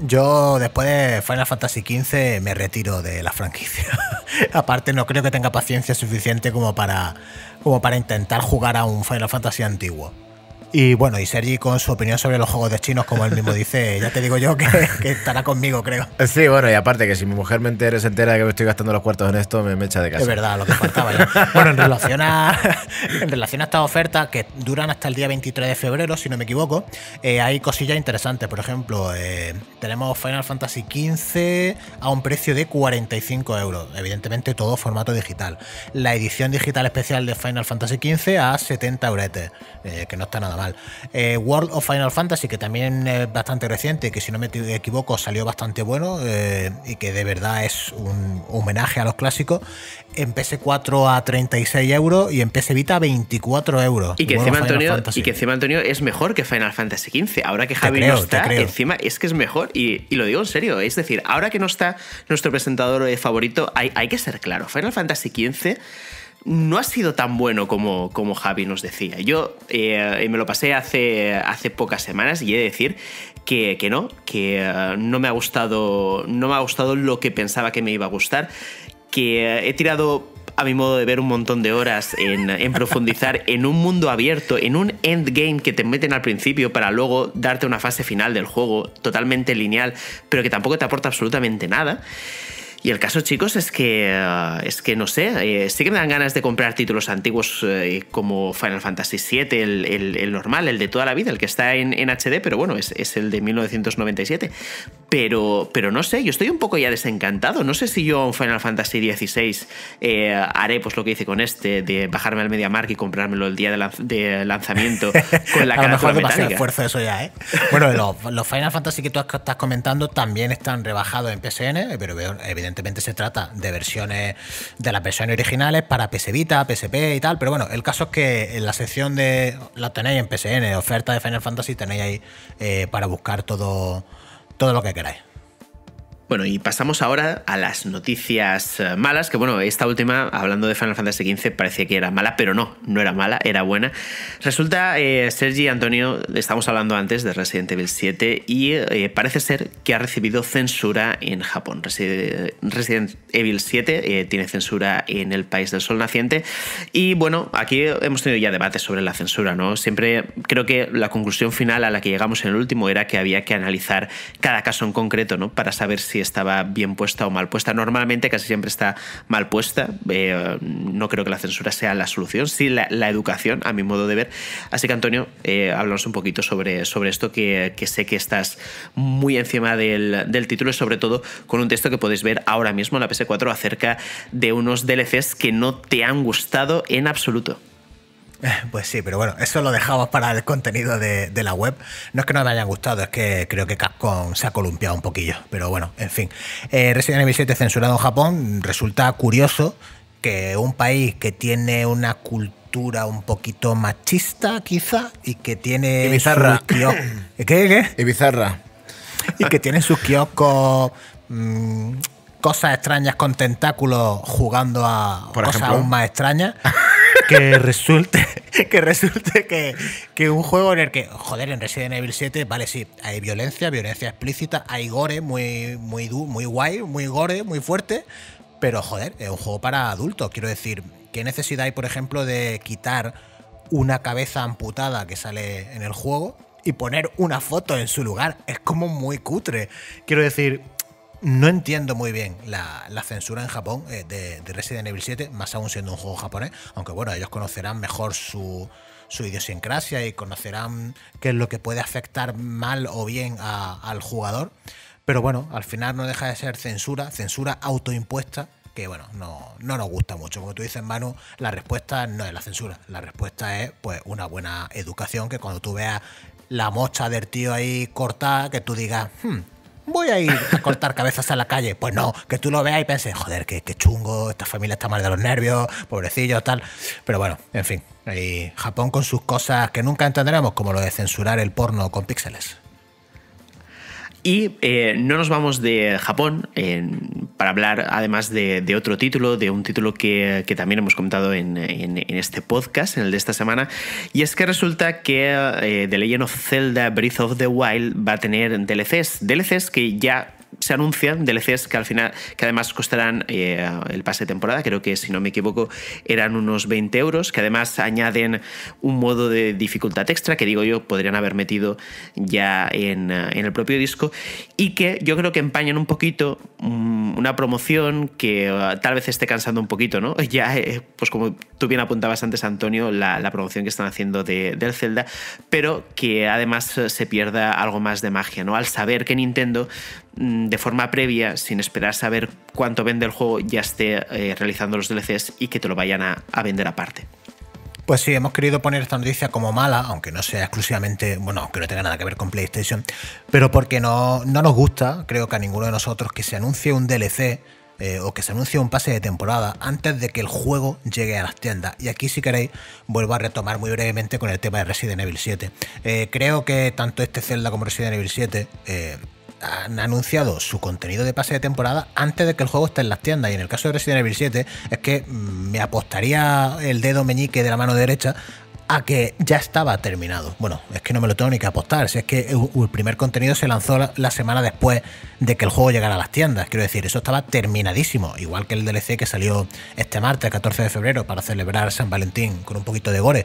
Yo después de Final Fantasy XV me retiro de la franquicia. Aparte no creo que tenga paciencia suficiente como como para intentar jugar a un Final Fantasy antiguo. Y bueno, y Sergi con su opinión sobre los juegos de chinos, como él mismo dice, ya te digo yo que, estará conmigo, creo. Sí, bueno, y aparte que si mi mujer me entera, se entera de que me estoy gastando los cuartos en esto, me, me echa de casa. Es verdad, lo que faltaba Bueno, en relación, a, en relación a estas ofertas que duran hasta el día 23 de febrero, si no me equivoco, eh, hay cosillas interesantes. Por ejemplo, eh, tenemos Final Fantasy XV a un precio de 45 euros, evidentemente todo formato digital. La edición digital especial de Final Fantasy XV a 70 euretes, eh, que no está nada eh, World of Final Fantasy, que también es bastante reciente, que si no me equivoco salió bastante bueno eh, y que de verdad es un homenaje a los clásicos, en PS4 a 36 euros y en PS Vita a 24 euros. Y que, encima Antonio, es mejor que Final Fantasy XV. Ahora que Javi no está, encima es que es mejor y, lo digo en serio. Es decir, ahora que no está nuestro presentador eh, favorito, hay, hay que ser claro. Final Fantasy XV no ha sido tan bueno como, como Javi nos decía. Yo eh, me lo pasé hace, hace pocas semanas y he de decir que, no, que eh, no, me ha gustado, no me ha gustado lo que pensaba que me iba a gustar, que he tirado a mi modo de ver, un montón de horas en, profundizar en un mundo abierto, en un endgame que te meten al principio para luego darte una fase final del juego totalmente lineal, pero que tampoco te aporta absolutamente nada. Y el caso, chicos, es que, eh, es que no sé, eh, sí que me dan ganas de comprar títulos antiguos eh, como Final Fantasy VII, el, normal, el de toda la vida, el que está en, en HD, pero bueno, es, el de 1997. Pero, pero no sé, yo estoy un poco ya desencantado. No sé si yo en Final Fantasy XVI haré pues lo que hice con este, de bajarme al MediaMark y comprármelo el día de, lanzamiento con la A lo mejor esfuerzo eso ya, Bueno, los, los, Final Fantasy que tú estás comentando también están rebajados en PSN, pero evidentemente evidentemente se trata de versiones de las versiones originales para PS Vita, PSP y tal, pero bueno, el caso es que en la sección de la tenéis en PSN, oferta de Final Fantasy, tenéis ahí eh, para buscar todo, todo lo que queráis. Bueno, y pasamos ahora a las noticias eh, malas, que bueno, esta última, hablando de Final Fantasy XV, parecía que era mala, pero no, no era mala, era buena. Resulta, eh, Sergi Antonio, estamos hablando antes de Resident Evil 7 y eh, parece ser que ha recibido censura en Japón. Resident Evil 7 eh, tiene censura en el país del sol naciente y bueno, aquí hemos tenido ya debates sobre la censura, ¿no? Siempre creo que la conclusión final a la que llegamos en el último era que había que analizar cada caso en concreto, ¿no? Para saber si estaba bien puesta o mal puesta. Normalmente casi siempre está mal puesta. Eh, no creo que la censura sea la solución, sí la, educación, a mi modo de ver. Así que, Antonio, eh, un poquito sobre, sobre esto, que, sé que estás muy encima del, del, título y sobre todo con un texto que podéis ver ahora mismo en la PS4 acerca de unos DLCs que no te han gustado en absoluto. Pues sí, pero bueno, eso lo dejamos para el contenido de, la web. No es que no me hayan gustado, es que creo que Capcom se ha columpiado un poquillo. Pero bueno, en fin. Eh, Resident Evil 7 censurado en Japón resulta curioso que un país que tiene una cultura un poquito machista, quizá, y que tiene. Y bizarra. ¿Qué, ¿Qué? Y bizarra. Y que tiene sus kioscos. Mm, cosas extrañas con tentáculos jugando a cosas aún más extrañas. que resulte que resulte que, un juego en el que, joder, en Resident Evil 7, vale, sí, hay violencia, violencia explícita, hay gore muy, muy, muy guay, muy gore, muy fuerte, pero joder, es un juego para adultos, quiero decir, ¿qué necesidad hay, por ejemplo, de quitar una cabeza amputada que sale en el juego y poner una foto en su lugar? Es como muy cutre. Quiero decir, no entiendo muy bien la, censura en Japón eh, de, Resident Evil 7, más aún siendo un juego japonés, aunque bueno, ellos conocerán mejor su, idiosincrasia y conocerán qué es lo que puede afectar mal o bien al jugador. Pero bueno, al final no deja de ser censura, censura autoimpuesta, que bueno, no, no nos gusta mucho. Como tú dices, Manu, la respuesta no es la censura, la respuesta es pues una buena educación que cuando tú veas la mocha del tío ahí cortada, que tú digas, hmm, voy a ir a cortar cabezas a la calle. Pues no, que tú lo veas y pienses, joder, qué, chungo, esta familia está mal de los nervios, pobrecillo, tal. Pero bueno, en fin. ahí Japón con sus cosas que nunca entenderemos, como lo de censurar el porno con píxeles. Y eh, no nos vamos de Japón eh, para hablar además de, otro título, de un título que, también hemos comentado en, este podcast, en el de esta semana. Y es que resulta que eh, The Legend of Zelda Breath of the Wild va a tener DLCs. DLCs que ya se anuncian DLCs que al final, que además costarán eh, el pase de temporada, creo que si no me equivoco eran unos 20 euros, que además añaden un modo de dificultad extra que digo yo podrían haber metido ya en, en el propio disco y que yo creo que empañan un poquito mm, una promoción que eh, tal vez esté cansando un poquito, ¿no? Ya, eh, pues como tú bien apuntabas antes, Antonio, la, promoción que están haciendo del Zelda, pero que además se pierda algo más de magia, ¿no? Al saber que Nintendo mm, de forma previa, sin esperar saber cuánto vende el juego, ya esté eh, realizando los DLCs y que te lo vayan a, vender aparte. Pues sí, hemos querido poner esta noticia como mala, aunque no sea exclusivamente, bueno, aunque no tenga nada que ver con PlayStation, pero porque no, no nos gusta, creo que a ninguno de nosotros, que se anuncie un DLC eh, o que se anuncie un pase de temporada antes de que el juego llegue a las tiendas. Y aquí, si queréis, vuelvo a retomar muy brevemente con el tema de Resident Evil 7. Eh, creo que tanto este Zelda como Resident Evil 7... Eh, han anunciado su contenido de pase de temporada antes de que el juego esté en las tiendas. Y en el caso de Resident Evil 7 es que mm, me apostaría el dedo meñique de la mano derecha a que ya estaba terminado. Bueno, es que no me lo tengo ni que apostar. Si es que eh, el primer contenido se lanzó la semana después de que el juego llegara a las tiendas. Quiero decir, eso estaba terminadísimo. Igual que el DLC que salió este martes, 14 de febrero, para celebrar San Valentín con un poquito de gore.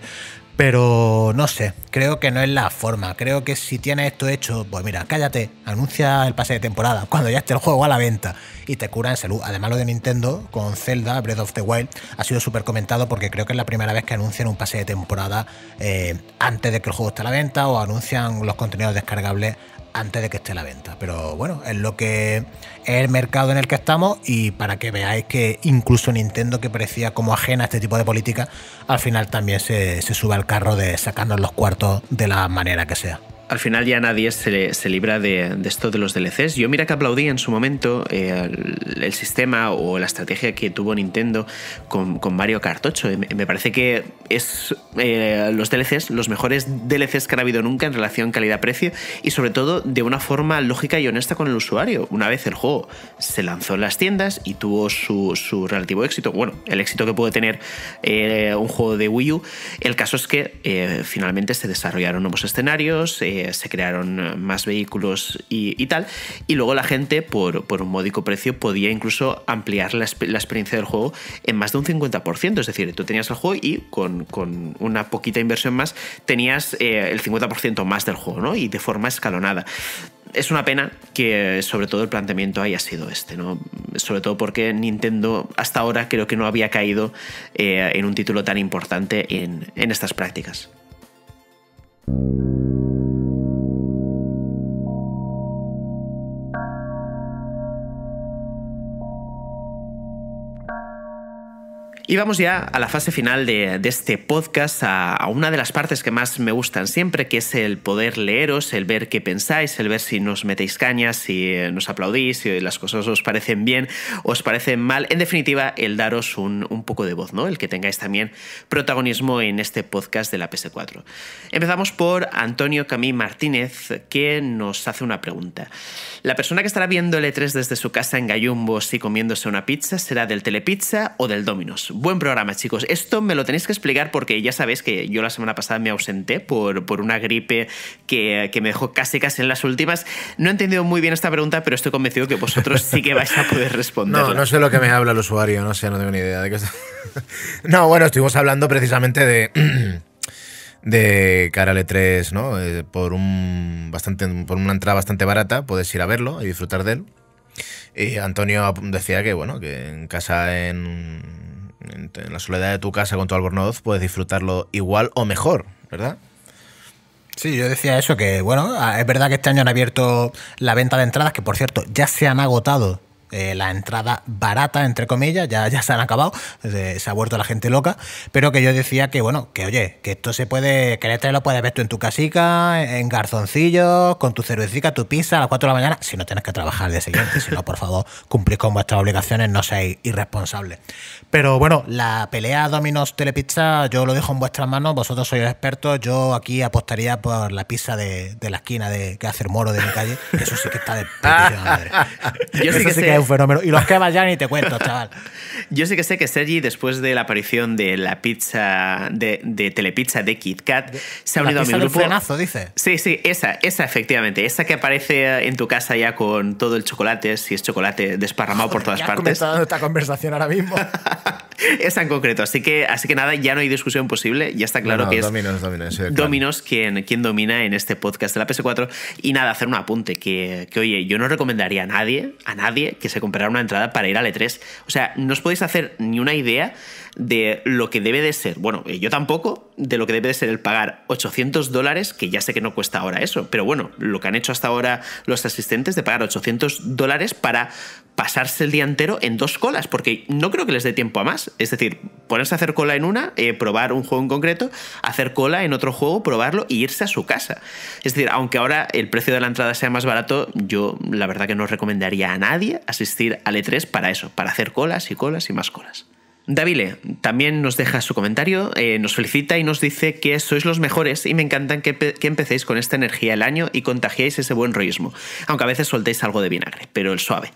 Pero no sé, creo que no es la forma. Creo que si tienes esto hecho, pues mira, cállate, anuncia el pase de temporada cuando ya esté el juego a la venta y te cura en salud. Además, lo de Nintendo con Zelda, Breath of the Wild, ha sido súper comentado porque creo que es la primera vez que anuncian un pase de temporada eh, antes de que el juego esté a la venta o anuncian los contenidos descargables antes de que esté la venta. Pero bueno, es lo que es el mercado en el que estamos y para que veáis que incluso Nintendo, que parecía como ajena a este tipo de política, al final también se, se sube al carro de sacarnos los cuartos de la manera que sea al final ya nadie se, libra de, esto de los DLCs. Yo mira que aplaudí en su momento eh, el, sistema o la estrategia que tuvo Nintendo con, Mario Kart 8. Me parece que es eh, los DLCs, los mejores DLCs que ha habido nunca en relación calidad-precio y sobre todo de una forma lógica y honesta con el usuario. Una vez el juego se lanzó en las tiendas y tuvo su, su relativo éxito, bueno, el éxito que puede tener eh, un juego de Wii U, el caso es que finalmente se desarrollaron nuevos escenarios, se crearon eh, más vehículos y, tal. Y luego la gente, por, un módico precio, podía incluso ampliar la, experiencia del juego en más de un 50%. Es decir, tú tenías el juego y con, una poquita inversión más tenías eh, el 50% más del juego, ¿no? Y de forma escalonada es una pena que sobre todo el planteamiento haya sido este, ¿no? Sobre todo porque Nintendo hasta ahora creo que no había caído eh, en un título tan importante en, en estas prácticas. Y vamos ya a la fase final de, este podcast, a, una de las partes que más me gustan siempre, que es el poder leeros, el ver qué pensáis, el ver si nos metéis cañas, si eh, nos aplaudís, si las cosas os parecen bien, o os parecen mal. En definitiva, el daros un, poco de voz, ¿no? El que tengáis también protagonismo en este podcast de la PS4. Empezamos por Antonio Camí Martínez, que nos hace una pregunta. ¿La persona que estará viendo el E3 desde su casa en Gayumbos y comiéndose una pizza será del Telepizza o del Dominos? Buen programa, chicos. Esto me lo tenéis que explicar porque ya sabéis que yo la semana pasada me ausenté por, por una gripe que, me dejó casi casi en las últimas. No he entendido muy bien esta pregunta, pero estoy convencido que vosotros sí que vais a poder responder. No, no sé lo que me habla el usuario, no sé, no tengo ni idea de qué está... No, bueno, estuvimos hablando precisamente de. de cara 3 ¿no? Eh, por, un bastante, por una entrada bastante barata, puedes ir a verlo y disfrutar de él. Y Antonio decía que, bueno, que en casa en, en, la soledad de tu casa con tu albornoz puedes disfrutarlo igual o mejor, ¿verdad? Sí, yo decía eso, que bueno, ah, es verdad que este año han abierto la venta de entradas, que por cierto, ya se han agotado eh, la entrada barata, entre comillas, ya, ya se han acabado, eh, se, ha vuelto la gente loca, pero que yo decía que, bueno, que oye, que esto se puede, que e lo puedes ver tú en tu casica, en garzoncillos, con tu cervecita, tu pizza a las 4 de la mañana, si no tienes que trabajar de siguiente, si no, por favor, cumplís con vuestras obligaciones, no seáis irresponsables. Pero bueno, la pelea Dominos Telepizza, yo lo dejo en vuestras manos, vosotros sois expertos, yo aquí apostaría por la pizza de, la esquina de que hace moro de mi calle, eso sí que está de puta madre. fenómeno. Y los que vas ya ni te cuento, chaval. Yo sí que sé que Sergi, después de la aparición de la pizza, de, Telepizza de Kit Kat, se ha unido a mi grupo. dice. Sí, sí, esa, esa efectivamente. Esa que aparece en tu casa ya con todo el chocolate, si es chocolate desparramado por todas ya está partes. Esta conversación ahora mismo. es tan concreto. Así que, así que nada, ya no hay discusión posible. Ya está claro que es Dominos, eh, quien, domina en este podcast de la PS4. Y nada, hacer un apunte que, que, oye, yo no recomendaría a nadie, a nadie que se comprara una entrada para ir a E3. O sea, no os podéis hacer ni una idea de lo que debe de ser, bueno, eh, yo tampoco, de lo que debe de ser el pagar 800 dólares, que ya sé que no cuesta ahora eso, pero bueno, lo que han hecho hasta ahora los asistentes de pagar 800 dólares para pasarse el día entero en dos colas, porque no creo que les dé tiempo a más. Es decir, ponerse a hacer cola en una, eh, probar un juego en concreto, hacer cola en otro juego, probarlo y irse a su casa. Es decir, aunque ahora el precio de la entrada sea más barato, yo la verdad que no recomendaría a nadie asistir al E3 para eso, para hacer colas y colas y más colas. Davile también nos deja su comentario, eh, nos felicita y nos dice que sois los mejores y me encanta que, empecéis con esta energía el año y contagiéis ese buen rollismo, aunque a veces soltéis algo de vinagre, pero el suave.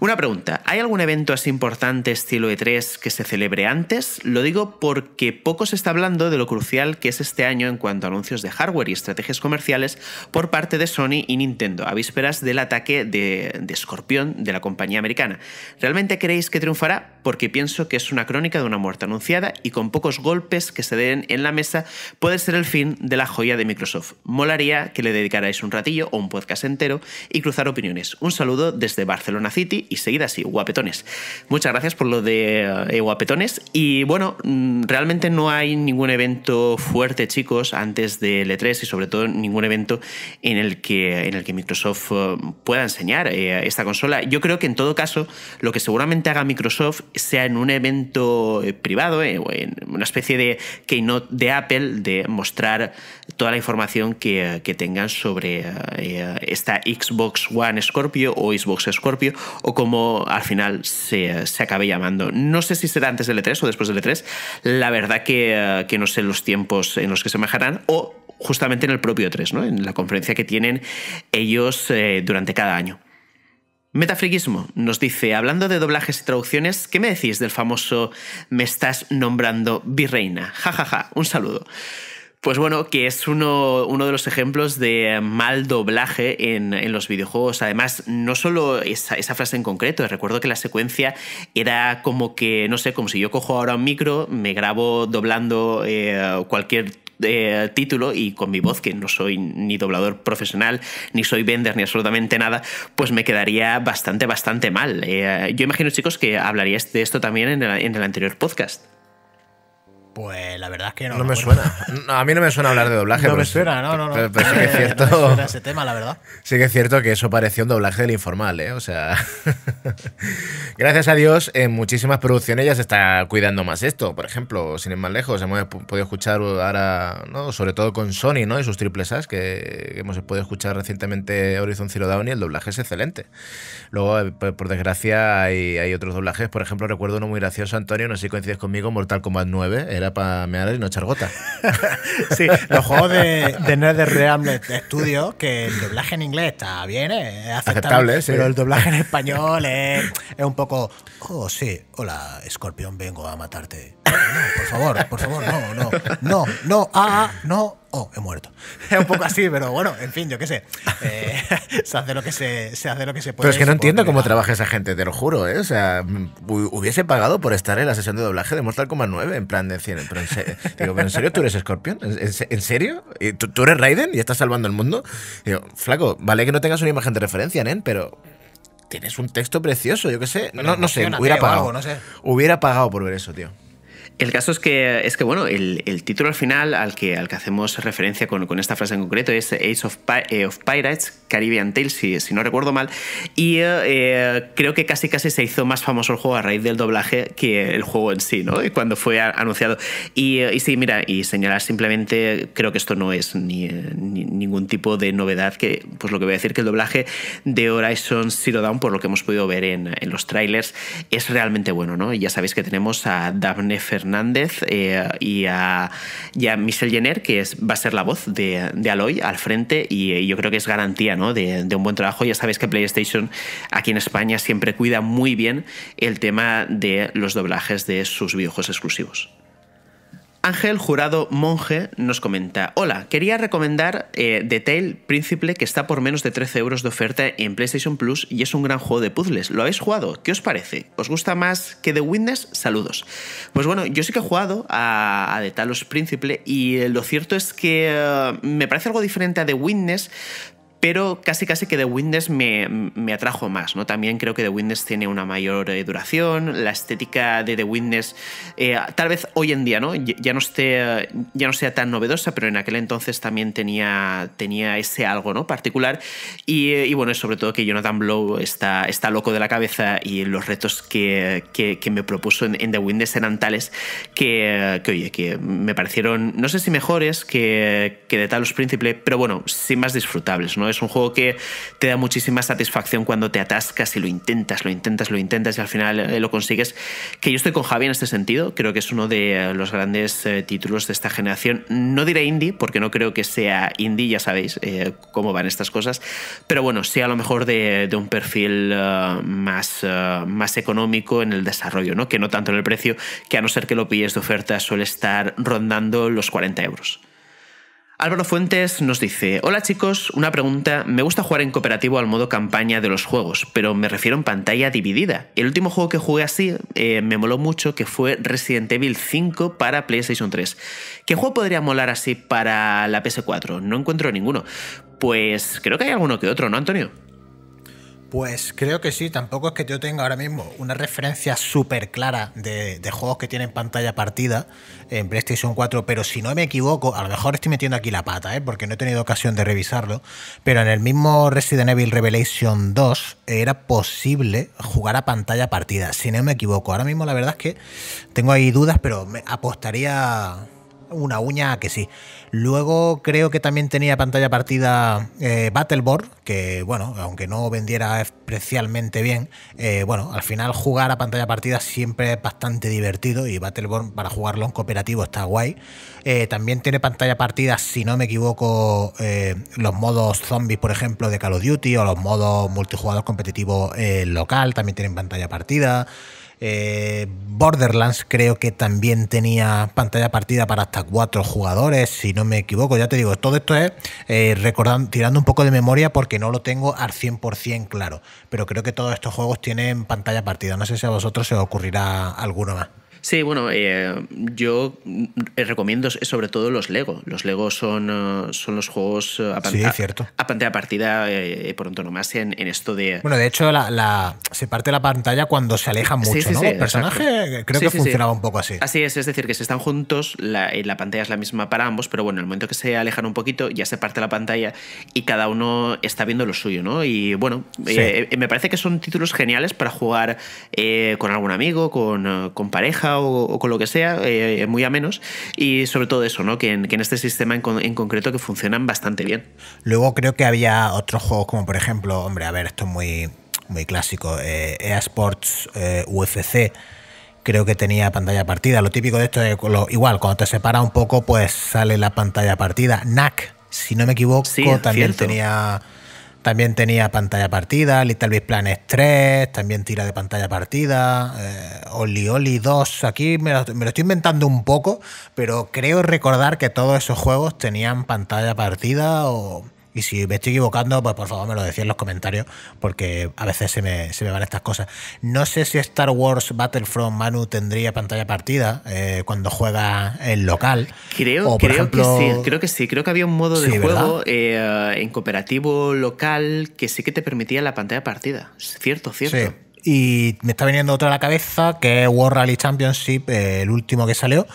Una pregunta, ¿hay algún evento así importante estilo E3 que se celebre antes? Lo digo porque poco se está hablando de lo crucial que es este año en cuanto a anuncios de hardware y estrategias comerciales por parte de Sony y Nintendo, a vísperas del ataque de, de Scorpion de la compañía americana. ¿Realmente creéis que triunfará? Porque pienso que es una crónica de una muerte anunciada y con pocos golpes que se den en la mesa puede ser el fin de la joya de Microsoft. Molaría que le dedicarais un ratillo o un podcast entero y cruzar opiniones. Un saludo desde Barcelona City y seguid así, guapetones. Muchas gracias por lo de eh, guapetones y bueno, mm, realmente no hay ningún evento fuerte, chicos, antes del E3 y sobre todo ningún evento en el que, en el que Microsoft eh, pueda enseñar eh, esta consola. Yo creo que en todo caso lo que seguramente haga Microsoft sea en un evento eh, privado, eh, una especie de keynote de Apple de mostrar toda la información que, tengan sobre eh, esta Xbox One Scorpio o Xbox Scorpio o como al final se, acabe llamando. No sé si será antes del E3 o después del E3, la verdad que, no sé los tiempos en los que se manejarán o justamente en el propio E3, ¿no? en la conferencia que tienen ellos durante cada año. Metafriquismo nos dice, hablando de doblajes y traducciones, ¿qué me decís del famoso me estás nombrando virreina? Ja ja, ja, un saludo. Pues bueno, que es uno, uno, de los ejemplos de mal doblaje en, los videojuegos. Además, no solo esa, frase en concreto, recuerdo que la secuencia era como que, no sé, como si yo cojo ahora un micro, me grabo doblando eh, cualquier eh, título y con mi voz, que no soy ni doblador profesional, ni soy vender, ni absolutamente nada, pues me quedaría bastante, bastante mal. Eh, yo imagino, chicos, que hablarías de esto también en el anterior podcast. Pues la verdad es que no. No me suena. a mí no me suena hablar de doblaje. No me suena, no, no. no. Pero, sí que es cierto. ese tema, la verdad. Sí que es cierto que eso pareció un doblaje del informal, ¿eh? O sea. gracias a Dios, en muchísimas producciones ya se está cuidando más esto. Por ejemplo, sin ir más lejos, hemos podido escuchar ahora, ¿no? Sobre todo con Sony, ¿no? Y sus triples As, que hemos podido escuchar recientemente Horizon Zero Dawn y el doblaje es excelente. Luego, eh, por desgracia, hay, hay otros doblajes. Por ejemplo, recuerdo uno muy gracioso, Antonio, no sé si coincides conmigo, Mortal Kombat 9, para mear y no echar gota. sí, los juegos de, de NetherRealm Studios, que el doblaje en inglés está bien, eh, es aceptable, pero el doblaje en español es, un poco, oh sí, hola, escorpión, vengo a matarte no, por favor, por favor, no, no, no, no, ah, ah, no, oh, he muerto. Es un poco así, pero bueno, en fin, yo qué sé. Eh, se hace lo que se, hace lo que se puede. Pero es que no entiendo cómo trabaja esa gente, te lo juro, ¿eh? O sea, hubiese pagado por estar en la sesión de doblaje de Mortal Kombat 9, en plan de 100. pero en, serio, digo, en serio tú eres Scorpion? ¿En, serio? ¿Tú, eres Raiden y estás salvando el mundo? Digo, flaco, vale que no tengas una imagen de referencia, Nen, pero tienes un texto precioso, yo qué sé. No, no sé, hubiera pagado. no sé. Hubiera pagado por ver eso, tío. El caso es que, es que bueno, el, el título al final al que, al que hacemos referencia con, con esta frase en concreto es Age eh, of, Pirates, Caribbean Tales, si, si, no recuerdo mal, y eh, eh, creo que casi casi se hizo más famoso el juego a raíz del doblaje que el juego en sí, ¿no? Cuando fue anunciado. Y, sí, mira, y señalar simplemente, creo que esto no es ni, ningún tipo de novedad, que pues lo que voy a decir que el doblaje de Horizon Zero Dawn, por lo que hemos podido ver en, en los trailers, es realmente bueno, ¿no? Y ya sabéis que tenemos a Daphne Fernández Hernández eh, y, a, Michelle Jenner, que es, va a ser la voz de, Aloy al frente y, yo creo que es garantía de, un buen trabajo. Ya sabéis que PlayStation aquí en España siempre cuida muy bien el tema de los doblajes de sus videojuegos exclusivos. Ángel Jurado Monje nos comenta, hola, quería recomendar eh, The Príncipe que está por menos de 13 euros de oferta en PlayStation Plus y es un gran juego de puzzles. ¿Lo habéis jugado? ¿Qué os parece? ¿Os gusta más que The Witness? Saludos. Pues bueno, yo sí que he jugado a, a The Príncipe y eh, lo cierto es que eh, me parece algo diferente a The Witness pero casi casi que The Witness me, atrajo más, ¿no? También creo que The Witness tiene una mayor eh, duración, la estética de The Witness eh, tal vez hoy en día, ¿no? Ya no, esté, ya no sea tan novedosa, pero en aquel entonces también tenía, tenía ese algo, ¿no? Particular y, bueno, sobre todo que Jonathan Blow está, está loco de la cabeza y los retos que, me propuso en, The Witness eran tales que, oye, que me parecieron, no sé si mejores que, que de Talos Príncipe, pero bueno, sí más disfrutables, ¿no? Es un juego que te da muchísima satisfacción cuando te atascas y lo intentas, lo intentas, lo intentas y al final eh, lo consigues. Que yo estoy con Javi en este sentido, creo que es uno de eh, los grandes eh, títulos de esta generación. No diré indie, porque no creo que sea indie, ya sabéis cómo van estas cosas, pero bueno, sea a lo mejor de, un perfil más, más económico en el desarrollo, ¿no? que no tanto en el precio, que a no ser que lo pilles de oferta suele estar rondando los 40 euros. Álvaro Fuentes nos dice, hola chicos, una pregunta, me gusta jugar en cooperativo al modo campaña de los juegos, pero me refiero en pantalla dividida. El último juego que jugué así eh, me moló mucho, que fue Resident Evil 5 para PlayStation 3. ¿Qué juego podría molar así para la PS4? No encuentro ninguno. Pues creo que hay alguno que otro, ¿no, Antonio? Pues creo que sí, tampoco es que yo tenga ahora mismo una referencia súper clara de, juegos que tienen pantalla partida en PlayStation 4, pero si no me equivoco, a lo mejor estoy metiendo aquí la pata, ¿eh? porque no he tenido ocasión de revisarlo, pero en el mismo Resident Evil Revelation 2 era posible jugar a pantalla partida, si no me equivoco. Ahora mismo la verdad es que tengo ahí dudas, pero me apostaría una uña que sí. Luego creo que también tenía pantalla partida eh, Battleborn, que bueno, aunque no vendiera especialmente bien, eh, bueno, al final jugar a pantalla partida siempre es bastante divertido y Battleborn para jugarlo en cooperativo está guay. Eh, también tiene pantalla partida, si no me equivoco, los modos zombies, por ejemplo, de Call of Duty o los modos multijugador competitivo local también tienen pantalla partida. Eh, Borderlands creo que también tenía pantalla partida para hasta cuatro jugadores, si no me equivoco. Ya te digo, todo esto es eh, recordando, tirando un poco de memoria porque no lo tengo al 100% claro. Pero creo que todos estos juegos tienen pantalla partida. No sé si a vosotros se os ocurrirá alguno más. Sí, bueno, eh, yo mm, eh, recomiendo sobre todo los Lego. Los Lego son, eh, son los juegos a, pantalla partida eh, por antonomasia en, esto de... Bueno, de hecho, la, se parte la pantalla cuando se aleja mucho, ¿no? El personaje creo que funcionaba un poco así. Así es, es decir, que si están juntos, la, la pantalla es la misma para ambos, pero bueno, en el momento que se alejan un poquito, ya se parte la pantalla y cada uno está viendo lo suyo, ¿no? Y bueno, me parece que son títulos geniales para jugar con algún amigo, con pareja o, con lo que sea, eh, muy a menos. Y sobre todo eso, ¿no? Que en, este sistema en, concreto que funcionan bastante bien. Luego creo que había otros juegos como por ejemplo, hombre, a ver, esto es muy, muy clásico, eh, EA Sports eh, UFC creo que tenía pantalla partida. Lo típico de esto es igual, cuando te separa un poco, pues sale la pantalla partida. NAC, si no me equivoco, también tenía también tenía pantalla partida, Little Big Planet 3, también tira de pantalla partida, eh, Oli Oli 2. Aquí me lo, estoy inventando un poco, pero creo recordar que todos esos juegos tenían pantalla partida o y si me estoy equivocando, pues por favor me lo decís en los comentarios, porque a veces se me, van estas cosas. No sé si Star Wars Battlefront Manu tendría pantalla partida eh, cuando juega en local. Creo, que sí, creo que sí. Creo que había un modo de juego eh, en cooperativo local que sí que te permitía la pantalla partida. Cierto, cierto. Y me está viniendo otra a la cabeza, que es World Rally Championship, eh, el último que salió,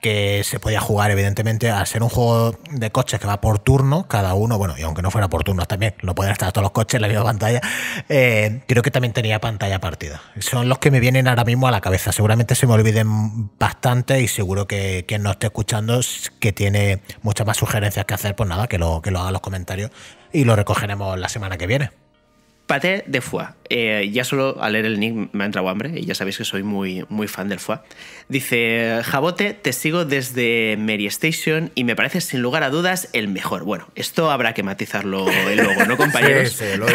que se podía jugar, evidentemente, a ser un juego de coches que va por turno, cada uno, bueno, y aunque no fuera por turno también, lo pueden estar todos los coches en la misma pantalla, eh, creo que también tenía pantalla partida. Son los que me vienen ahora mismo a la cabeza. Seguramente se me olviden bastante y seguro que quien no esté escuchando, que tiene muchas más sugerencias que hacer, pues nada, que lo, que lo haga en los comentarios y lo recogeremos la semana que viene paté de foie. Eh, ya solo al leer el nick me ha entrado hambre y ya sabéis que soy muy, muy fan del foie. Dice, Jabote, te sigo desde Mary Station y me parece sin lugar a dudas el mejor. Bueno, esto habrá que matizarlo luego, ¿no, compañeros? lo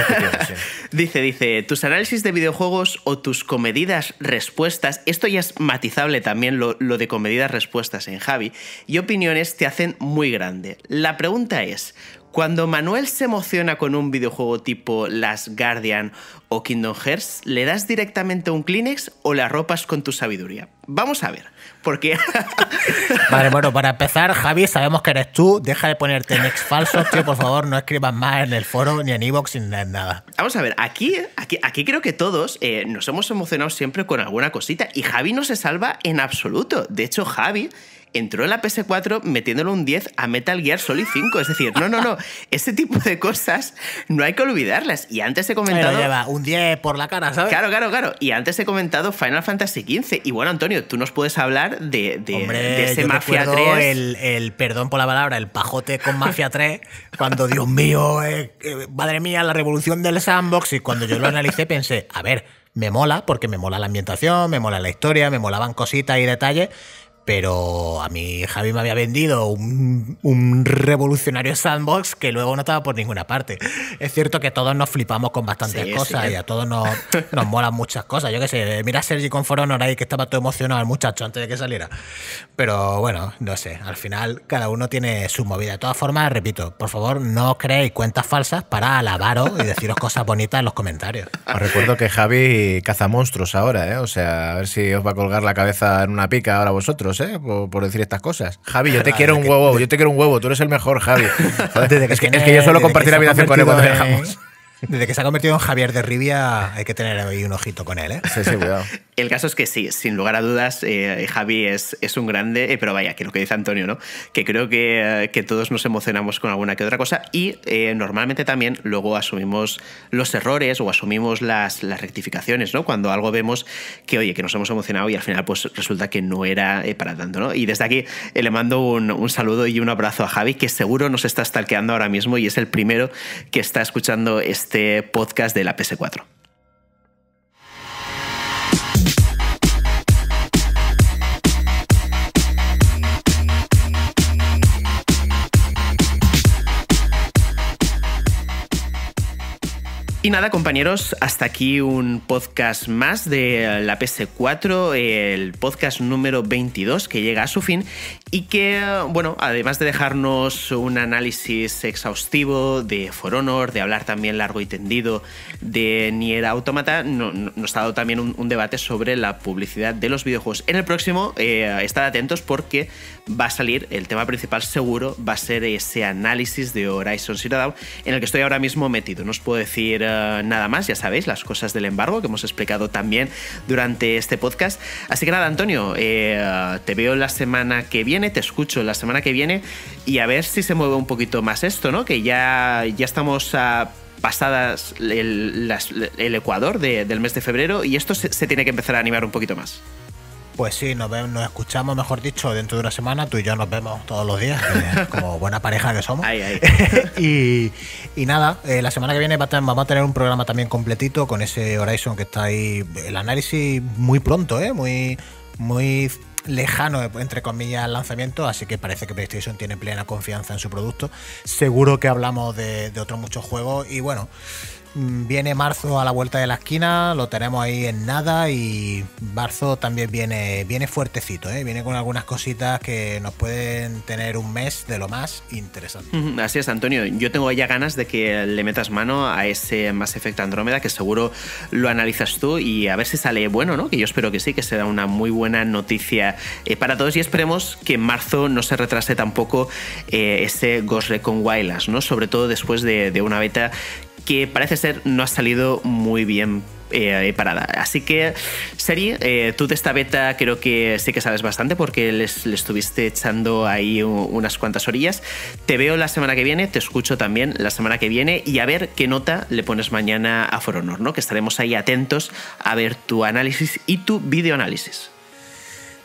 dice, dice, tus análisis de videojuegos o tus comedidas respuestas, esto ya es matizable también lo, lo de comedidas respuestas en Javi, y opiniones te hacen muy grande. La pregunta es, cuando Manuel se emociona con un videojuego tipo Last Guardian o Kingdom Hearts, ¿le das directamente un Kleenex o la ropas con tu sabiduría? Vamos a ver, porque... vale, bueno, para empezar, Javi, sabemos que eres tú, deja de ponerte ex falsos, tío, por favor, no escribas más en el foro, ni en Evox, ni en nada. Vamos a ver, aquí, aquí, aquí creo que todos eh, nos hemos emocionado siempre con alguna cosita y Javi no se salva en absoluto. De hecho, Javi entró en la PS4 metiéndolo un 10 a Metal Gear Solid 5. Es decir, no, no, no. Ese tipo de cosas no hay que olvidarlas. Y antes he comentado. Pero lleva un 10 por la cara, ¿sabes? Claro, claro, claro. Y antes he comentado Final Fantasy XV. Y bueno, Antonio, tú nos puedes hablar de, de, Hombre, de yo Mafia 3. El, el, perdón por la palabra, el pajote con Mafia 3, cuando Dios mío, eh, eh, madre mía, la revolución del sandbox. Y cuando yo lo analicé, pensé, a ver me mola, porque me mola la ambientación, me mola la historia, me molaban cositas y detalles, pero a mí Javi me había vendido un, revolucionario sandbox que luego no estaba por ninguna parte. Es cierto que todos nos flipamos con bastantes cosas y a todos nos, nos molan muchas cosas. Yo qué sé, mira a Sergi con For Honor que estaba todo emocionado el muchacho antes de que saliera. Pero bueno, no sé, al final cada uno tiene su movida. De todas formas, repito, por favor no creéis cuentas falsas para alabaros y deciros cosas bonitas en los comentarios. Os recuerdo que Javi caza monstruos ahora, ¿eh? O sea, a ver si os va a colgar la cabeza en una pica ahora vosotros. Por, decir estas cosas. Javi, yo te quiero un huevo, yo te quiero un huevo, tú eres el mejor, Javi. es, que, es, que, yo suelo compartir habitación con él cuando dejamos. Desde que se ha convertido en Javier de Rivia, hay que tener ahí un ojito con él. ¿eh? Sí, sí, cuidado. El caso es que sí, sin lugar a dudas, eh, Javi es, es, un grande, eh, pero vaya, que lo que dice Antonio, ¿no? Que creo que, todos nos emocionamos con alguna que otra cosa y normalmente también luego asumimos los errores o asumimos las, las rectificaciones, ¿no? Cuando algo vemos que, oye, que nos hemos emocionado y al final, pues resulta que no era para tanto, ¿no? Y desde aquí le mando un, un saludo y un abrazo a Javi, que seguro nos está stalkeando ahora mismo y es el primero que está escuchando este este podcast de la PS4. Y nada, compañeros, hasta aquí un podcast más de la PS4, el podcast número 22 que llega a su fin y que, bueno, además de dejarnos un análisis exhaustivo de For Honor, de hablar también largo y tendido de Nier Automata, nos ha dado también un, debate sobre la publicidad de los videojuegos. En el próximo, eh, estad atentos porque va a salir, el tema principal seguro va a ser ese análisis de Horizon Zero Dawn en el que estoy ahora mismo metido. No os puedo decir eh, nada más, ya sabéis, las cosas del embargo que hemos explicado también durante este podcast. Así que nada, Antonio, eh, te veo la semana que viene, te escucho la semana que viene y a ver si se mueve un poquito más esto, ¿no? Que ya, ya estamos pasadas el, Ecuador del mes de febrero y esto se tiene que empezar a animar un poquito más. Pues sí, nos, nos escuchamos, mejor dicho, dentro de una semana. Tú y yo nos vemos todos los días, como buena pareja que somos. y, nada, eh, la semana que viene vamos a tener un programa también completito con ese Horizon que está ahí. El análisis muy pronto, ¿eh? Muy, muy lejano, entre comillas, el lanzamiento, así que parece que PlayStation tiene plena confianza en su producto. Seguro que hablamos de otros muchos juegos y bueno, Mm, viene marzo a la vuelta de la esquina, lo tenemos ahí en nada y marzo también viene, viene fuertecito, ¿eh? viene con algunas cositas que nos pueden tener un mes de lo más interesante. Así es, Antonio, yo tengo ya ganas de que le metas mano a ese Mass Effect Andrómeda que seguro lo analizas tú y a ver si sale bueno, ¿no? que yo espero que sí, que será una muy buena noticia eh, para todos y esperemos que en marzo no se retrase tampoco eh, ese Ghost Recon Wildlands, ¿no? sobre todo después de una beta que parece ser no ha salido muy bien eh, parada. Así que, Seri, eh, tú de esta beta creo que sí que sabes bastante porque le estuviste echando ahí unas cuantas orillas. Te veo la semana que viene, te escucho también la semana que viene y a ver qué nota le pones mañana a For Honor, ¿no? Que estaremos ahí atentos a ver tu análisis y tu videoanálisis.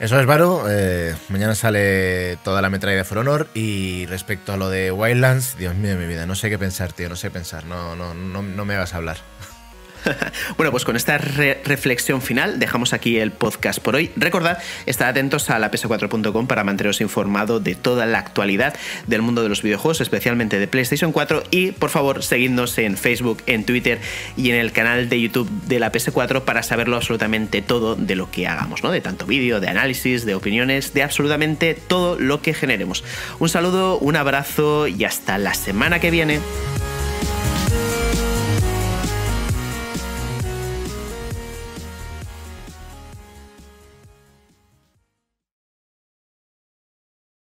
Eso es, varo. Eh, mañana sale toda la metralla de For Honor. Y respecto a lo de Wildlands, Dios mío, mi vida, no sé qué pensar, tío, no sé pensar. No, no, no, no me vas a hablar. bueno, pues con esta reflexión final dejamos aquí el podcast por hoy. Recordad, estar atentos a la ps4.com para manteneros informado de toda la actualidad del mundo de los videojuegos, especialmente de PlayStation 4. Y por favor, seguidnos en Facebook, en Twitter y en el canal de YouTube de la PS4 para saberlo absolutamente todo de lo que hagamos, ¿no? De tanto vídeo, de análisis, de opiniones, de absolutamente todo lo que generemos. Un saludo, un abrazo y hasta la semana que viene.